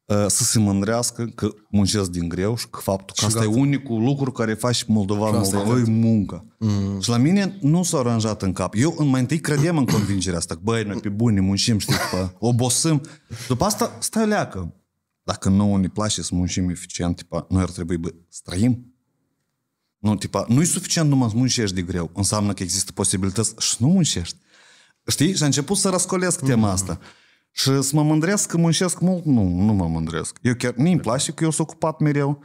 ă, să se mândrească că muncesc din greu și că faptul că asta gata. e unicul lucru care faci Moldova Moldova, e muncă. Mm. Și la mine nu s-a aranjat în cap. Eu în mai întâi credeam în convingerea asta, că băi, noi pe buni muncim, știi, pă, obosim. După asta stai leacă. Dacă nouă ne place să muncim eficient, tipa, noi ar trebui bă, să trăim. Nu, tipa, nu e suficient numai să muncești de greu. Înseamnă că există posibilități și nu muncești. Știi? Și a început să răscolesc tema mm-hmm. asta. Și să mă mândresc că muncesc mult? Nu, nu mă mândresc. Eu chiar, mi-mi place că eu sunt ocupat mereu.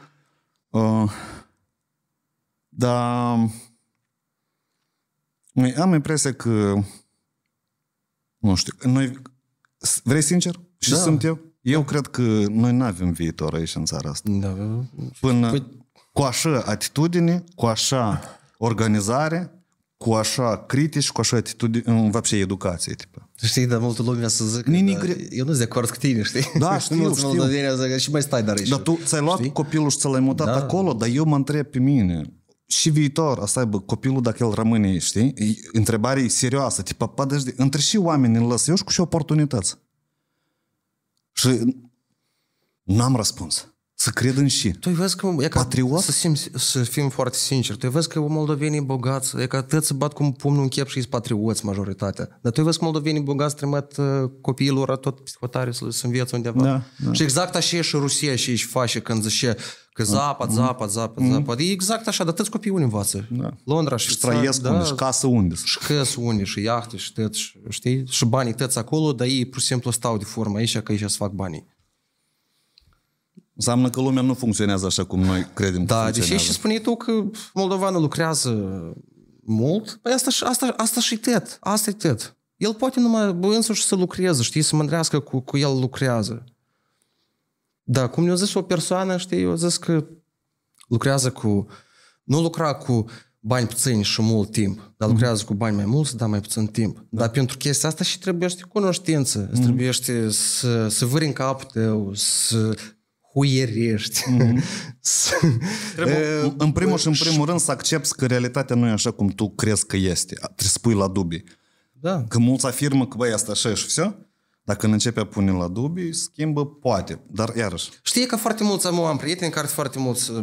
Uh, dar am impresia că nu știu, noi vrei sincer? Și da. sunt eu? Eu da. cred că noi nu avem viitor aici în țara asta. Da. Până păi... cu așa atitudine, cu așa organizare, cu așa critici, cu așa atitudine, вообще educație, tipa. Știi, dar multă lume să zic, Nini, eu nu sunt de acord cu tine, știi? Da, știu, știu. Devine, zic, și mai stai dar aici. Dar tu ți-ai luat știi? copilul și ți l-ai mutat da. acolo, dar eu mă întreb pe mine, și viitor, asta e, copilul dacă el rămâne știi? știi? Întrebare serioasă, tipa, pădăjde, deci, între și oamenii știu, cu și oportunități. Și n-am răspuns. Să cred în și. Tu vezi că, e ca, Patriot? Să, simți, să fim foarte sinceri, tu vezi că moldovenii bogați, e ca atât să bat cu pumnul în chep și patrioți majoritatea. Dar tu vezi că moldovenii bogați trimit uh, copiilor tot psihotare să, să învețe undeva. Da, da. Și exact așa e și Rusia și își face când zice că da. mhm. zapad, zapad, zapad, mm. zapad. E exact așa, dar toți copiii unii învață. Da. Londra și... Și trăiesc da, unde, și casă unde. Și casă unde, și iahte, și tăți, știi? Și banii tăți acolo, dar ei pur și simplu stau de formă aici, că aici să fac banii. Înseamnă că lumea nu funcționează așa cum noi credem da, că Da, deși și spune tu că moldovanul lucrează mult, păi asta, asta, asta și tet, asta e tet. El poate numai însuși să lucreze, știi, să mândrească cu, cu el lucrează. Da, cum ne-a zis o persoană, știi, eu zis că lucrează cu... Nu lucra cu bani puțini și mult timp, dar mhm. lucrează mm-hmm. cu bani mai mulți, dar mai puțin timp. Da. Dar pentru chestia asta și trebuie cunoștință, mm-hmm. trebuie să, să vâri în cap tău, să huierești. Mm-hmm. Eh, în primul și în primul rând să accepti că realitatea nu e așa cum tu crezi că este. Trebuie să pui la dubii. Da. Că mulți afirmă că băi, asta așa și все. Dacă începe a pune la dubii, schimbă, poate. Dar iarăși. Știi că foarte mulți am, am prieteni care foarte mulți uh,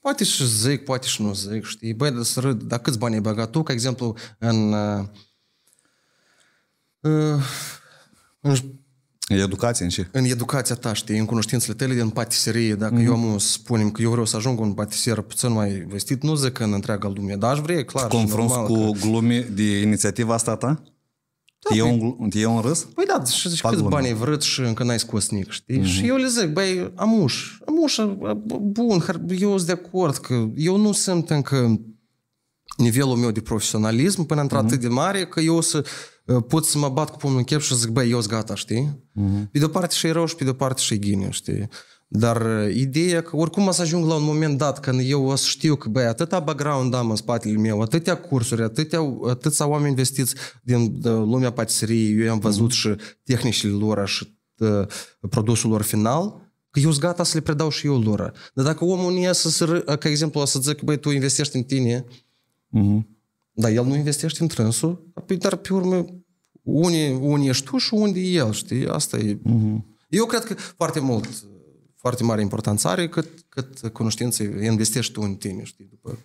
poate și zic, poate și nu zic, știi? Băi, dar să râd, dar câți bani ai băgat tu, ca exemplu, în uh, uh în educație în ce? În educația ta, știi, în cunoștințele tale în patiserie. Dacă mm-hmm. eu am, spunem că eu vreau să ajung un patiser puțin mai vestit, nu zic în întreaga lume, dar aș vrea, clar. Confrunt cu că... glume de inițiativa asta ta? Da, e, un, e un râs? Păi da, și zici câți bani ai vrut și încă n-ai scos nic, știi? Mm-hmm. Și eu le zic, băi, am uș, am bun, eu sunt de acord că eu nu sunt încă nivelul meu de profesionalism până într-atât mhm. mm-hmm. de mare că eu să Ă, pot să mă bat cu pumnul în chep și să zic, băi, eu sunt gata, știi? Mm-hmm. Pe de-o parte și rău și pe de-o parte și ghine, știi? Dar ă, ideea că oricum o să ajung la un moment dat când eu o să știu că, băi, atâta background am în spatele meu, atâtea cursuri, atâtea, atâția oameni investiți din ă, lumea patiseriei, eu am văzut mm-hmm. și tehnicile lor și produsul lor final, că eu sunt gata să le predau și eu lor. Dar dacă omul nu ia să, ca exemplu, o să zic, băi, tu investești în tine, mm-hmm. Dar el nu investește în trânsul, păi, dar pe urmă unii unii ești tu și unde e el, știi? Asta e. Uh-huh. Eu cred că foarte mult, foarte mare importanță are cât, cât cunoștință investești tu în tine, știi? După...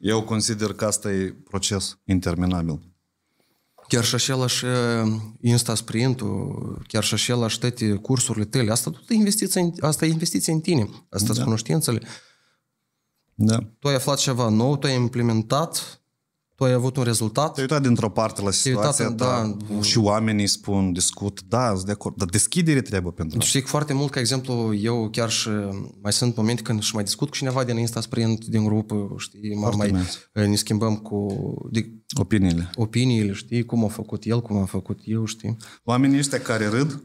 Eu consider că asta e proces interminabil. Chiar și și Insta sprint chiar și la toate cursurile tale, asta tot investiție în, asta e investiție în tine, asta da. cunoștințele. Da. Tu ai aflat ceva nou, tu ai implementat, tu ai avut un rezultat. Te-ai uitat dintr-o parte la situația uitat, ta da, și oamenii spun, discut, da, sunt de acord, dar deschidere trebuie pentru asta. Știi foarte mult, ca exemplu, eu chiar și mai sunt momente când și mai discut cu cineva din Insta, sprint, din grup, știi, foarte mai mers. Eh, ne schimbăm cu... De, opiniile. Opiniile, știi, cum a făcut el, cum a făcut eu, știi. Oamenii ăștia care râd,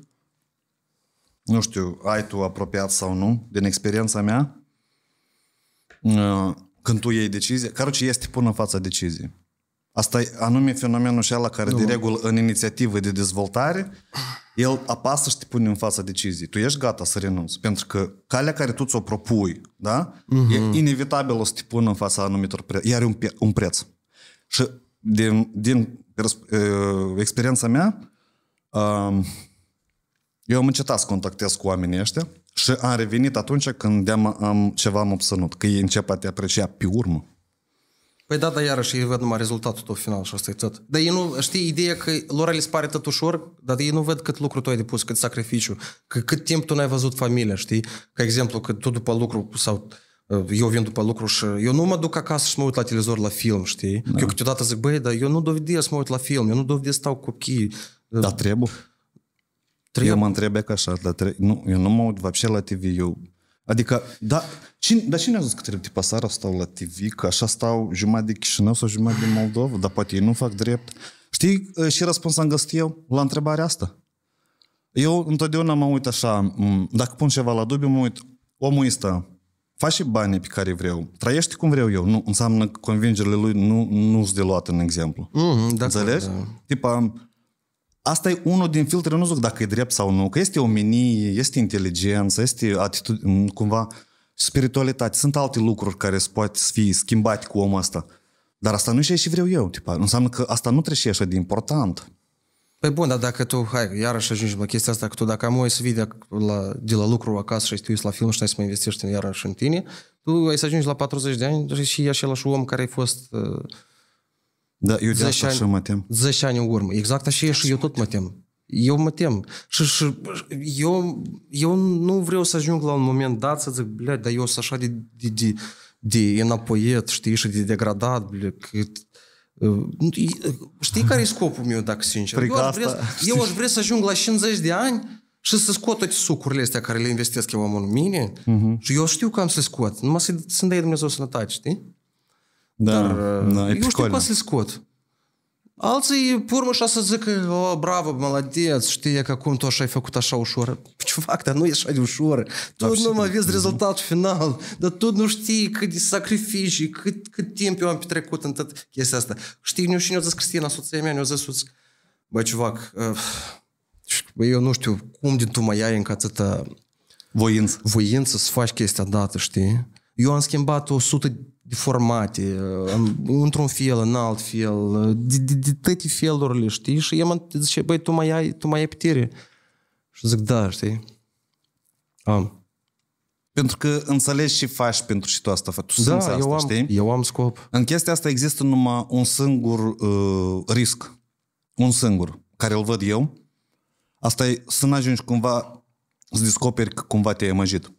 nu știu, ai tu apropiat sau nu, din experiența mea, uh, când tu iei decizie, care ce este până în fața deciziei. Asta e anume fenomenul și ala care, nu. de regulă, în inițiativă de dezvoltare, el apasă și te pune în fața deciziei. Tu ești gata să renunți, pentru că calea care tu ți-o propui, da? Uh-huh. E mhm. inevitabil o să te pună în fața anumitor preț. Iar un, pe- un preț. Și din, din experiența mea, eu am încetat să contactez cu oamenii ăștia și am revenit atunci când am, am ceva am obținut, că ei încep a te aprecia pe urmă. Păi da, dar iarăși ei văd numai rezultatul tău final și asta e tot. Dar ei nu, știi, ideea că lor le pare tot ușor, dar ei nu văd cât lucru tu ai depus, cât sacrificiu, că, cât timp tu n-ai văzut familia, știi? Ca exemplu, că tu după lucru sau uh, eu vin după lucru și eu nu mă duc acasă și mă uit la televizor la film, știi? Da. Eu câteodată zic, băi, dar eu nu dovedesc să mă uit la film, eu nu dovedesc să stau cu ochii. Uh, dar trebuie. trebuie. Eu mă întreb că așa, dar trebuie, nu, eu nu mă uit la TV, eu Adică, da, cine, dar cine a zis că trebuie de pasarea stau la TV, că așa stau jumătate de Chișinău sau jumătate din Moldova, dar poate ei nu fac drept. Știi și răspuns am găsit eu la întrebarea asta? Eu întotdeauna mă uit așa, dacă pun ceva la dubiu, mă uit, omul ăsta și banii pe care vreau, trăiește cum vreau eu, nu înseamnă că convingerile lui nu, nu sunt de luat în exemplu. Mm, hmm Înțelegi? Da. Tipa, Asta e unul din filtre, nu zic dacă e drept sau nu, că este omenie, este inteligență, este atitudine, cumva spiritualitate. Sunt alte lucruri care poate fi schimbate cu omul ăsta. Dar asta nu e și vreau eu. Tipa. Înseamnă că asta nu trebuie așa de important. Păi bun, dar dacă tu, hai, iarăși ajungi la chestia asta, că tu dacă am o să vii de la, de la lucru acasă și tu ești la film și ai să mai investești în, iarăși în tine, tu ai să ajungi la 40 de ani și e același om care ai fost uh, da, eu de asta ani, și mă tem. 10 ani în urmă, exact așa e și eu tot mă tem. Eu mă tem. Și, și eu, eu nu vreau să ajung la un moment dat să zic, bля, dar eu sunt așa de, de, de, de înapoiet, știi, și de degradat, bля, că uh, Știi care e scopul meu, dacă sincer? Păi eu aș, vrea, eu aș vrea să ajung la 50 de ani și să scot toate sucurile astea care le investesc eu în mine uh-huh. și eu știu că am să scot, numai să-mi dai Dumnezeu sănătate, știi? Da, Dar da, uh, eu știu că să-l scot. Alții, pur și să zică, oh, bravo, maladeț, știi că cum tu așa ai făcut așa ușor. Fac, dar nu e așa de ușor. Da, tu Absolut. nu mai vezi mhm. rezultatul final, dar tu nu știi cât de sacrificii, cât, cât timp eu am petrecut în tot chestia asta. Știi, nu și ne o zis Cristina, soția mea, ne-a zis, bă, ciuvac, uh, eu nu știu cum din tu mai ai încă atâta voință. voință să faci chestia dată, știi? Eu am schimbat 100 de formate, într-un fel, în alt fel, de, de, de toate felurile, știi? Și eu mă zice, băi, tu mai ai, tu mai ai putere. Și zic, da, știi? Am. Pentru că înțelegi și faci pentru și tu asta, tu da, asta, eu am, știi? eu am scop. În chestia asta există numai un singur uh, risc, un singur, care îl văd eu. Asta e să n-ajungi cumva să descoperi că cumva te-ai amăjit.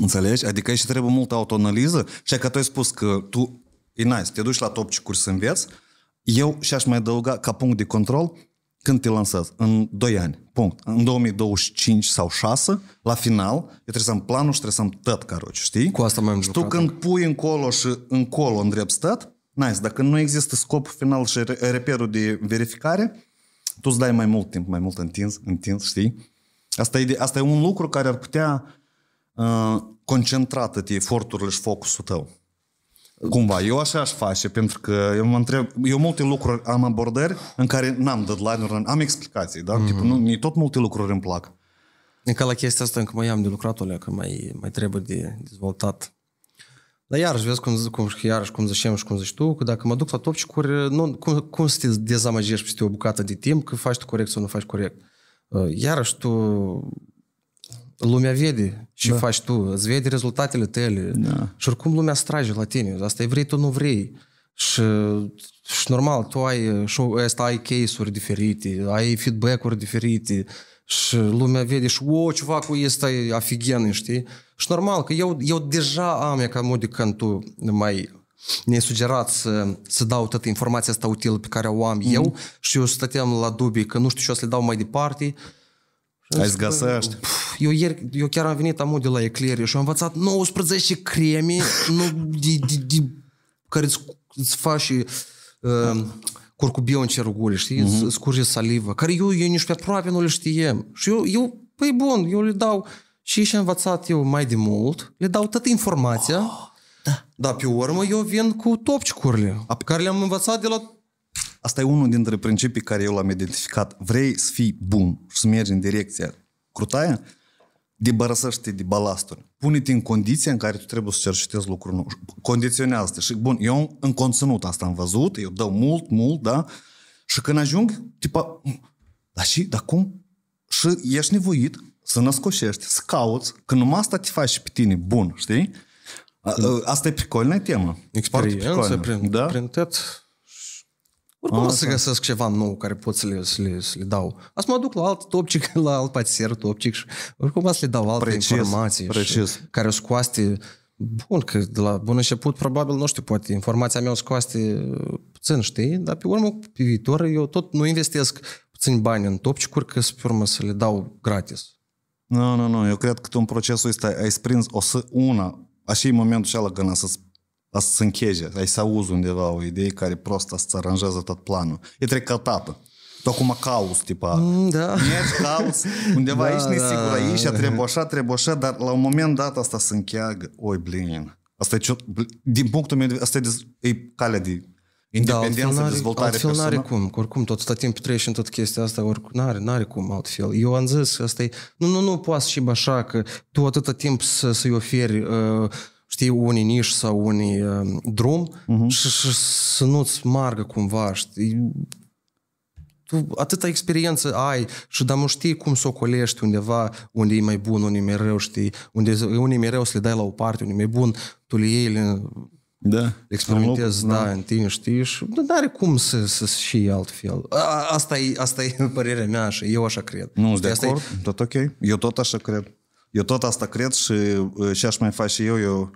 Înțelegi? Adică aici trebuie multă autoanaliză. Și că tu ai spus că tu, e nice, te duci la top curs să înveți, eu și-aș mai adăuga ca punct de control când te lansezi, în 2 ani, punct. În 2025 sau 6, la final, eu trebuie să am planul și trebuie să am tot, caroci, știi? Cu asta mai am Și tu când da. pui încolo și încolo în drept stăt. nice, dacă nu există scop final și reperul de verificare, tu îți dai mai mult timp, mai mult întins, întins, știi? Asta e, asta e un lucru care ar putea Ă, concentrată-te eforturile și focusul tău. Cumva, eu așa aș face, pentru că eu mă întreb, eu multe lucruri am abordări în care n-am deadline-uri, am explicații, da? Mm-hmm. Tipul, nu, tot multe lucruri îmi plac. E ca la chestia asta încă mai am de lucrat, alea, că mai, mai trebuie de dezvoltat. Dar iarăși, vezi cum, cum, iarăși, cum zicem și cum zici tu, că dacă mă duc la cur, nu, cum, cum să te dezamăgești peste o bucată de timp că faci tu corect sau nu faci corect? Iarăși tu Lumea vede și da. faci tu, îți vede rezultatele tale da. și oricum lumea strage la tine. Asta e vrei, tu nu vrei. Și, și normal, tu ai, și asta ai case-uri diferite, ai feedback-uri diferite și lumea vede și o, ceva cu ăsta e afigen, știi? Și normal, că eu, eu deja am, e ca mod de când tu mai ne-ai sugerat să, să dau toată informația asta utilă pe care o am mm-hmm. eu și eu stăteam la dubii că nu știu ce o să le dau mai departe ai să găsești. Eu, ieri, eu chiar am venit amul de la Eclerie și am învățat 19 creme nu, de, de, de, care îți, îți faci uh, curcubiu în cerugule, știi? Uh-huh. Mhm. scurge saliva. Care eu, eu nici pe aproape nu le știem. Și eu, eu păi bun, eu le dau și și am învățat eu mai de mult, le dau toată informația. Oh, da. Dar pe urmă eu vin cu topcicurile, pe care le-am învățat de la Asta e unul dintre principii care eu l-am identificat. Vrei să fii bun și să mergi în direcția crutaia? Debarăsăște de balasturi. Pune-te în condiția în care tu trebuie să cercetezi lucrul nou. Condiționează-te. Și bun, eu în conținut asta am văzut, eu dau mult, mult, da? Și când ajung, tipa, dar și, dar cum? Și ești nevoit să născoșești, să cauți, că numai asta te faci și pe tine bun, știi? asta e pricolnă temă. Experiență, prin, da? prin tot oricum Asta. o să găsesc ceva nou care pot să le, să le, să le dau. Asta mă duc la alt topic, la alt patiser topic. și oricum să le dau alte precis, informații precis. Și, care o scoaste Bun, că de la bun început, probabil, nu știu, poate informația mea o scoaste puțin, știi? Dar pe urmă, pe viitor, eu tot nu investesc puțin bani în topcicuri, că pe urmă să le dau gratis. Nu, no, nu, no, nu, no. eu cred că tu în procesul ăsta ai sprins o să una, așa e momentul ăla când să a să se ai să auzi undeva o idee care prost să-ți aranjează tot planul. E trecătată. Tu acum cauți, tipa. Mm, da. Mergi, cauți, undeva da, aici da, nesigur, da. aici trebuie așa, trebuie așa, dar la un moment dat asta se încheagă. Oi, blin. Asta e, din punctul meu, asta e, e calea de independență, da, dezvoltare altfel personală. Altfel n-are cum, oricum tot stătim treci în tot chestia asta, oricum n-are, n-are cum altfel. Eu am zis, asta e, nu, nu, nu, poate și așa că tu atâta timp să, să-i oferi uh, știi, unii niș sau unii uh, drum uh-huh. și, și să nu-ți margă cumva, știi? Tu atâta experiență ai și dar nu știi cum să o colești undeva, unde e mai bun, unde e mai rău, știi? Unde, unde e mai rău să le dai la o parte, unde e mai bun, tu le iei, le, da. experimentezi, da, da, în tine, știi? Și nu are cum să, să și altfel. asta, e, asta e părerea mea și eu așa cred. Nu, de asta acord, e... tot ok. Eu tot așa cred. Eu tot asta cred și ce uh, aș mai face și eu, eu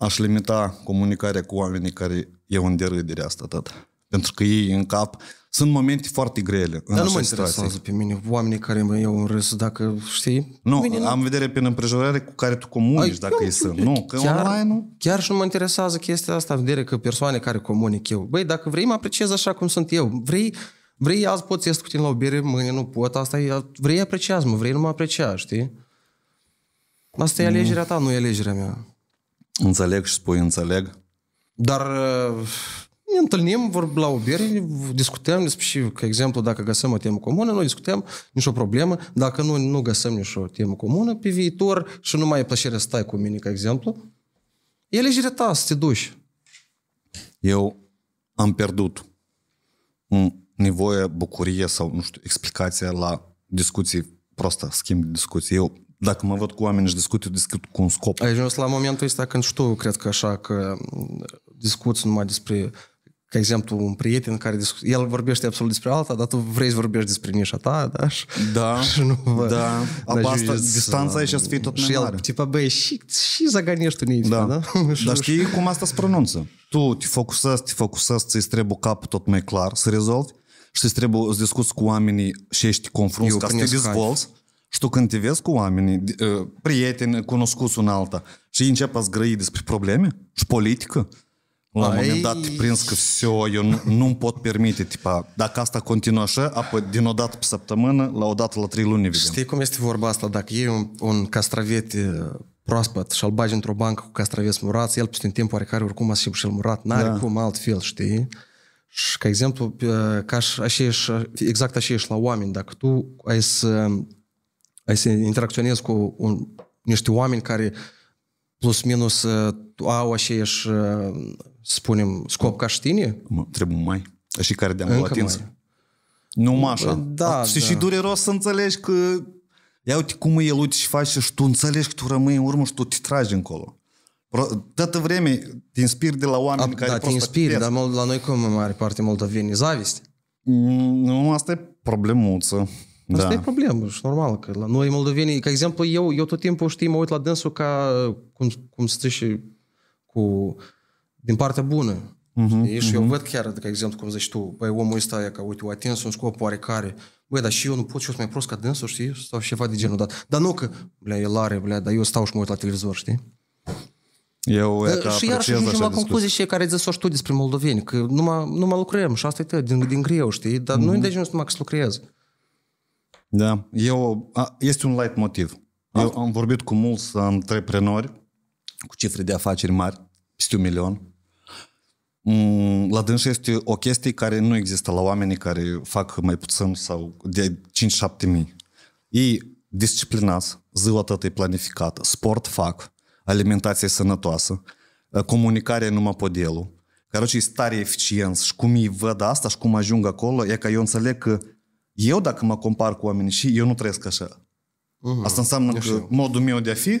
aș limita comunicarea cu oamenii care iau în derâdere asta tot. Pentru că ei în cap sunt momente foarte grele. Dar nu mă interesează pe mine oamenii care mă iau în râs, dacă știi. Nu, mine, am nu. vedere prin împrejurare cu care tu comunici, Ai, dacă ei sunt. Nu, că chiar, online nu. Chiar și nu mă interesează chestia asta, vedere că persoane care comunic eu. Băi, dacă vrei, mă apreciez așa cum sunt eu. Vrei, vrei azi poți ies cu tine la o bere, mâine nu pot, asta e, vrei apreciază-mă, vrei nu mă aprecia, știi? Asta e alegerea ta, nu e alegerea mea. Înțeleg și spui înțeleg. Dar uh, ne întâlnim, vor la o bere, discutăm despre și, ca exemplu, dacă găsim o temă comună, noi discutăm nicio problemă, dacă nu, nu găsim nicio temă comună, pe viitor și nu mai e plăcere să stai cu mine, ca exemplu, e alegerea ta să te duci. Eu am pierdut nevoie, bucurie sau, nu știu, explicația la discuții prostă, schimb de discuții. Eu dacă mă văd cu oameni și discut, eu discut cu un scop. Ai ajuns la momentul ăsta când știu, cred că așa, că discuți numai despre ca exemplu, un prieten care discu- el vorbește absolut despre alta, dar tu vrei să vorbești despre nișa ta, da? Și, da, și nu vă, da. Aba asta, distanța aici să fie tot mai mare. el, tipa, băi, și, și zaganiști unii, da. da? dar știi cum asta se pronunță? Tu te focusezi, te focusezi, ți trebuie capul tot mai clar să rezolvi și ți trebuie să discuți cu oamenii și ești confrunți ca să te dezvolți. Și tu când te vezi cu oameni, ă, prieteni, cunoscuți un alta, și începi a zgrăi despre probleme și politică, la un moment dat te păi- prins că eu nu-mi pot permite, tipa, dacă asta continuă așa, apoi din o dată pe săptămână, la o dată la trei luni vedem. Știi cum este vorba asta? Dacă e un, un castravet ă, proaspăt și l bagi într-o bancă cu castravet murat, el puțin timp oarecare oricum a și îl murat, n-are da. cum altfel, știi? Și, ca exemplu, ă, ca și, așa ești, exact așa ești la oameni. Dacă tu ai să ai să interacționezi cu un, niște oameni care plus minus uh, au aceeași, să uh, spunem, scop ca și tine. Mă, trebuie mai. Și care de-am atins. Mai. așa. Da, și da. și dureros să înțelegi că ia uite cum e el, uite și faci și tu înțelegi că tu rămâi în urmă și tu te tragi încolo. Tată vreme te inspiri de la oameni A, care Da, te inspiri, dar la noi cum în mare parte moldovenii? Zaviste? Mm, nu, asta e problemuță. Da. Asta da. e problemă și normal că la noi moldovenii, ca exemplu, eu, eu tot timpul știi, mă uit la dânsul ca cum, cum să și cu, din partea bună. Uh-huh, Și uh-huh. eu mhm. văd chiar, de exemplu, cum zici tu, băi, omul ăsta e ca, uite, o atins un scop oarecare. Băi, dar și eu nu pot și eu sunt mai prost ca dânsul, știi? Sau ceva de genul dat. Dar nu că, blea, el are, blea, dar eu stau și mă uit la televizor, știi? Eu ca și iarăși ajungem la concluzie și care ai zis tu despre moldoveni, că numai, numai lucrăm și asta e tău, din, din greu, știi? Dar uh-huh. nu-i mhm. de genul numai că să lucrez. Da, eu, a, este un light motiv. Eu ah. am vorbit cu mulți antreprenori cu cifre de afaceri mari, peste un milion. Mm, la dânsă este o chestie care nu există la oamenii care fac mai puțin sau de 5-7 mii. Ei disciplinați, ziua tot e planificată, sport fac, alimentație sănătoasă, eh, comunicare numai pe Care Короче, e stare eficiență și cum îi văd asta și cum ajung acolo, e ca eu înțeleg că eu, dacă mă compar cu oamenii și eu nu trăiesc așa. Uh-huh. Asta înseamnă eu că eu. modul meu de a fi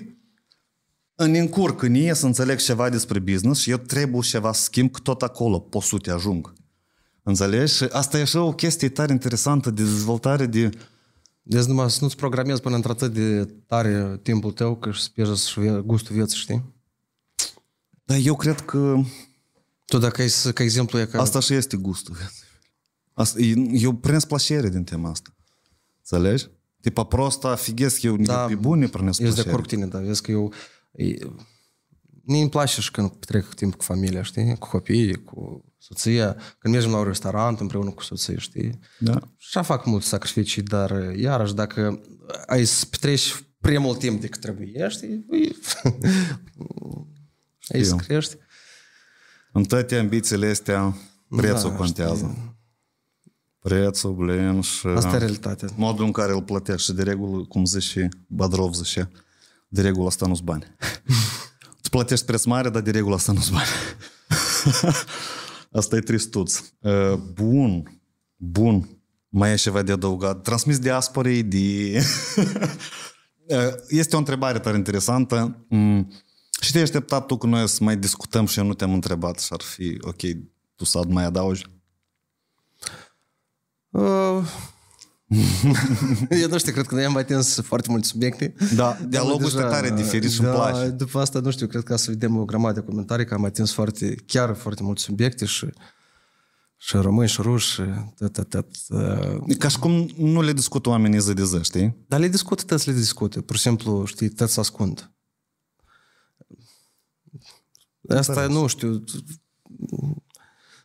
îmi încurc în ei să înțeleg ceva despre business și eu trebuie ceva să schimb, că tot acolo pot să te ajung. Înțelegi? Și asta e așa o chestie tare interesantă de dezvoltare de... Deci numai să nu-ți programezi până într de tare timpul tău că își pierzi gustul vieții, știi? Da, eu cred că... Tu dacă ai să, ca exemplu, e ca... Asta și este gustul vieții. Asta, eu prins plăcere din tema asta. Înțelegi? Tipa prosta, afighesc da, eu da, pe bune prins plăcere. Eu de acord cu tine, dar vezi că eu... Mie îmi place și când petrec timp cu familia, știi? Cu copiii, cu soția. Când mergem la un restaurant împreună cu soția, știi? Da. Și fac mult sacrificii, dar iarăși dacă ai să petreci prea mult timp decât trebuie, știi? Păi, ai să crești. În toate ambițiile astea, prețul da, contează. Știi. Prețul, blin și... Asta e realitatea. Modul în care îl plătești și de regulă, cum zice Badrov zice, de regulă asta nu-s bani. Îți plătești preț mare, dar de regulă asta nu-s bani. asta e tristuț. Uh, bun, bun. Mai e ceva de adăugat. Transmis diasporei de... Uh, este o întrebare tare interesantă. Mm, și te-ai așteptat tu că noi să mai discutăm și eu nu te-am întrebat și ar fi ok tu să mai adaugi? Uh, eu nu știu, cred că noi am atins foarte multe subiecte. Da, dialogul este tare diferit și da, place. După asta, nu știu, cred că să vedem o grămadă de comentarii, că am atins foarte, chiar foarte multe subiecte și și români și ruși. Ca și cum nu le discut oamenii zi de zi, știi? Dar le discută, tăți le discută. Pur și simplu, știi, tăți să ascund. Asta, nu știu,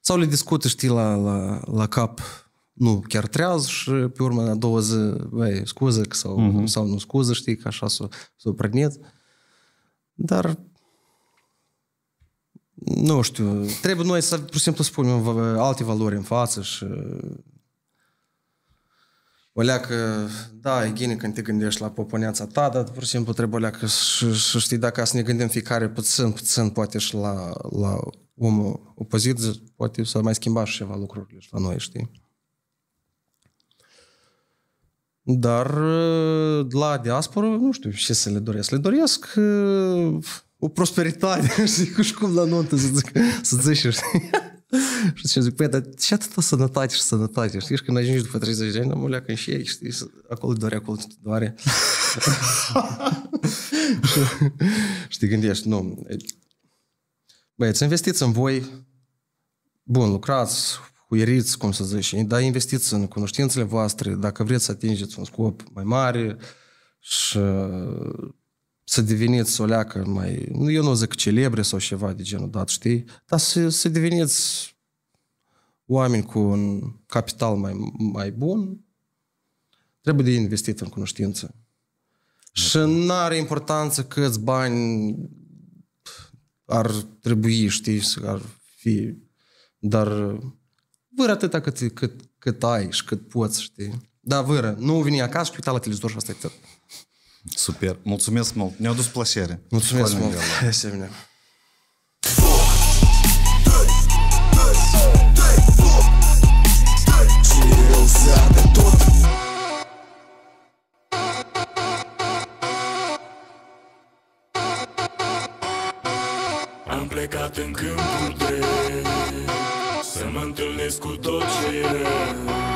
sau le discută, știi, la, la, la cap nu chiar treaz și pe urmă a doua zi, băi, scuză sau, uh-huh. sau nu scuză, știi, că așa s-o, s-o Dar nu știu, trebuie noi să, pur și simplu, spunem alte valori în față și o leacă, da, e gine când te gândești la poponeața ta, dar pur și simplu trebuie o leacă și știi dacă să ne gândim fiecare puțin, puțin, poate și la, la omul opozit, poate să mai schimba și ceva lucrurile și la noi, știi? Dar uh, la diasporă, nu știu ce să le doresc. Le doresc uh, o prosperitate, știi, cu cum la nuntă să zic, să zici, știi? și ce zic, păi, dar ce atâta sănătate și sănătate, știi? Și când ajungi după 30 de ani, am ulea când și ei, știi? Acolo doare, acolo doare. știi, gândești, nu. Băieți, investiți în voi, bun, lucrați, huieriți, cum să zic și dar investiți în cunoștințele voastre, dacă vreți să atingeți un scop mai mare și uh, să deveniți o leacă mai, nu eu nu zic celebre sau ceva de genul dat, știi, dar să, să deveniți oameni cu un capital mai, mai bun, trebuie de investit în cunoștință. De și nu are importanță câți bani ar trebui, știi, să ar fi, dar vâră atâta cât, cât, cât ai și cât poți, știi? Da, vâră. Nu veni acasă și uita la televizor și asta e tot. Super. Mulțumesc mult. ne a dus plăcere. Mulțumesc Foarte mult. Asemenea. Am plecat în câmpul de să mă întâlnesc cu tot ce e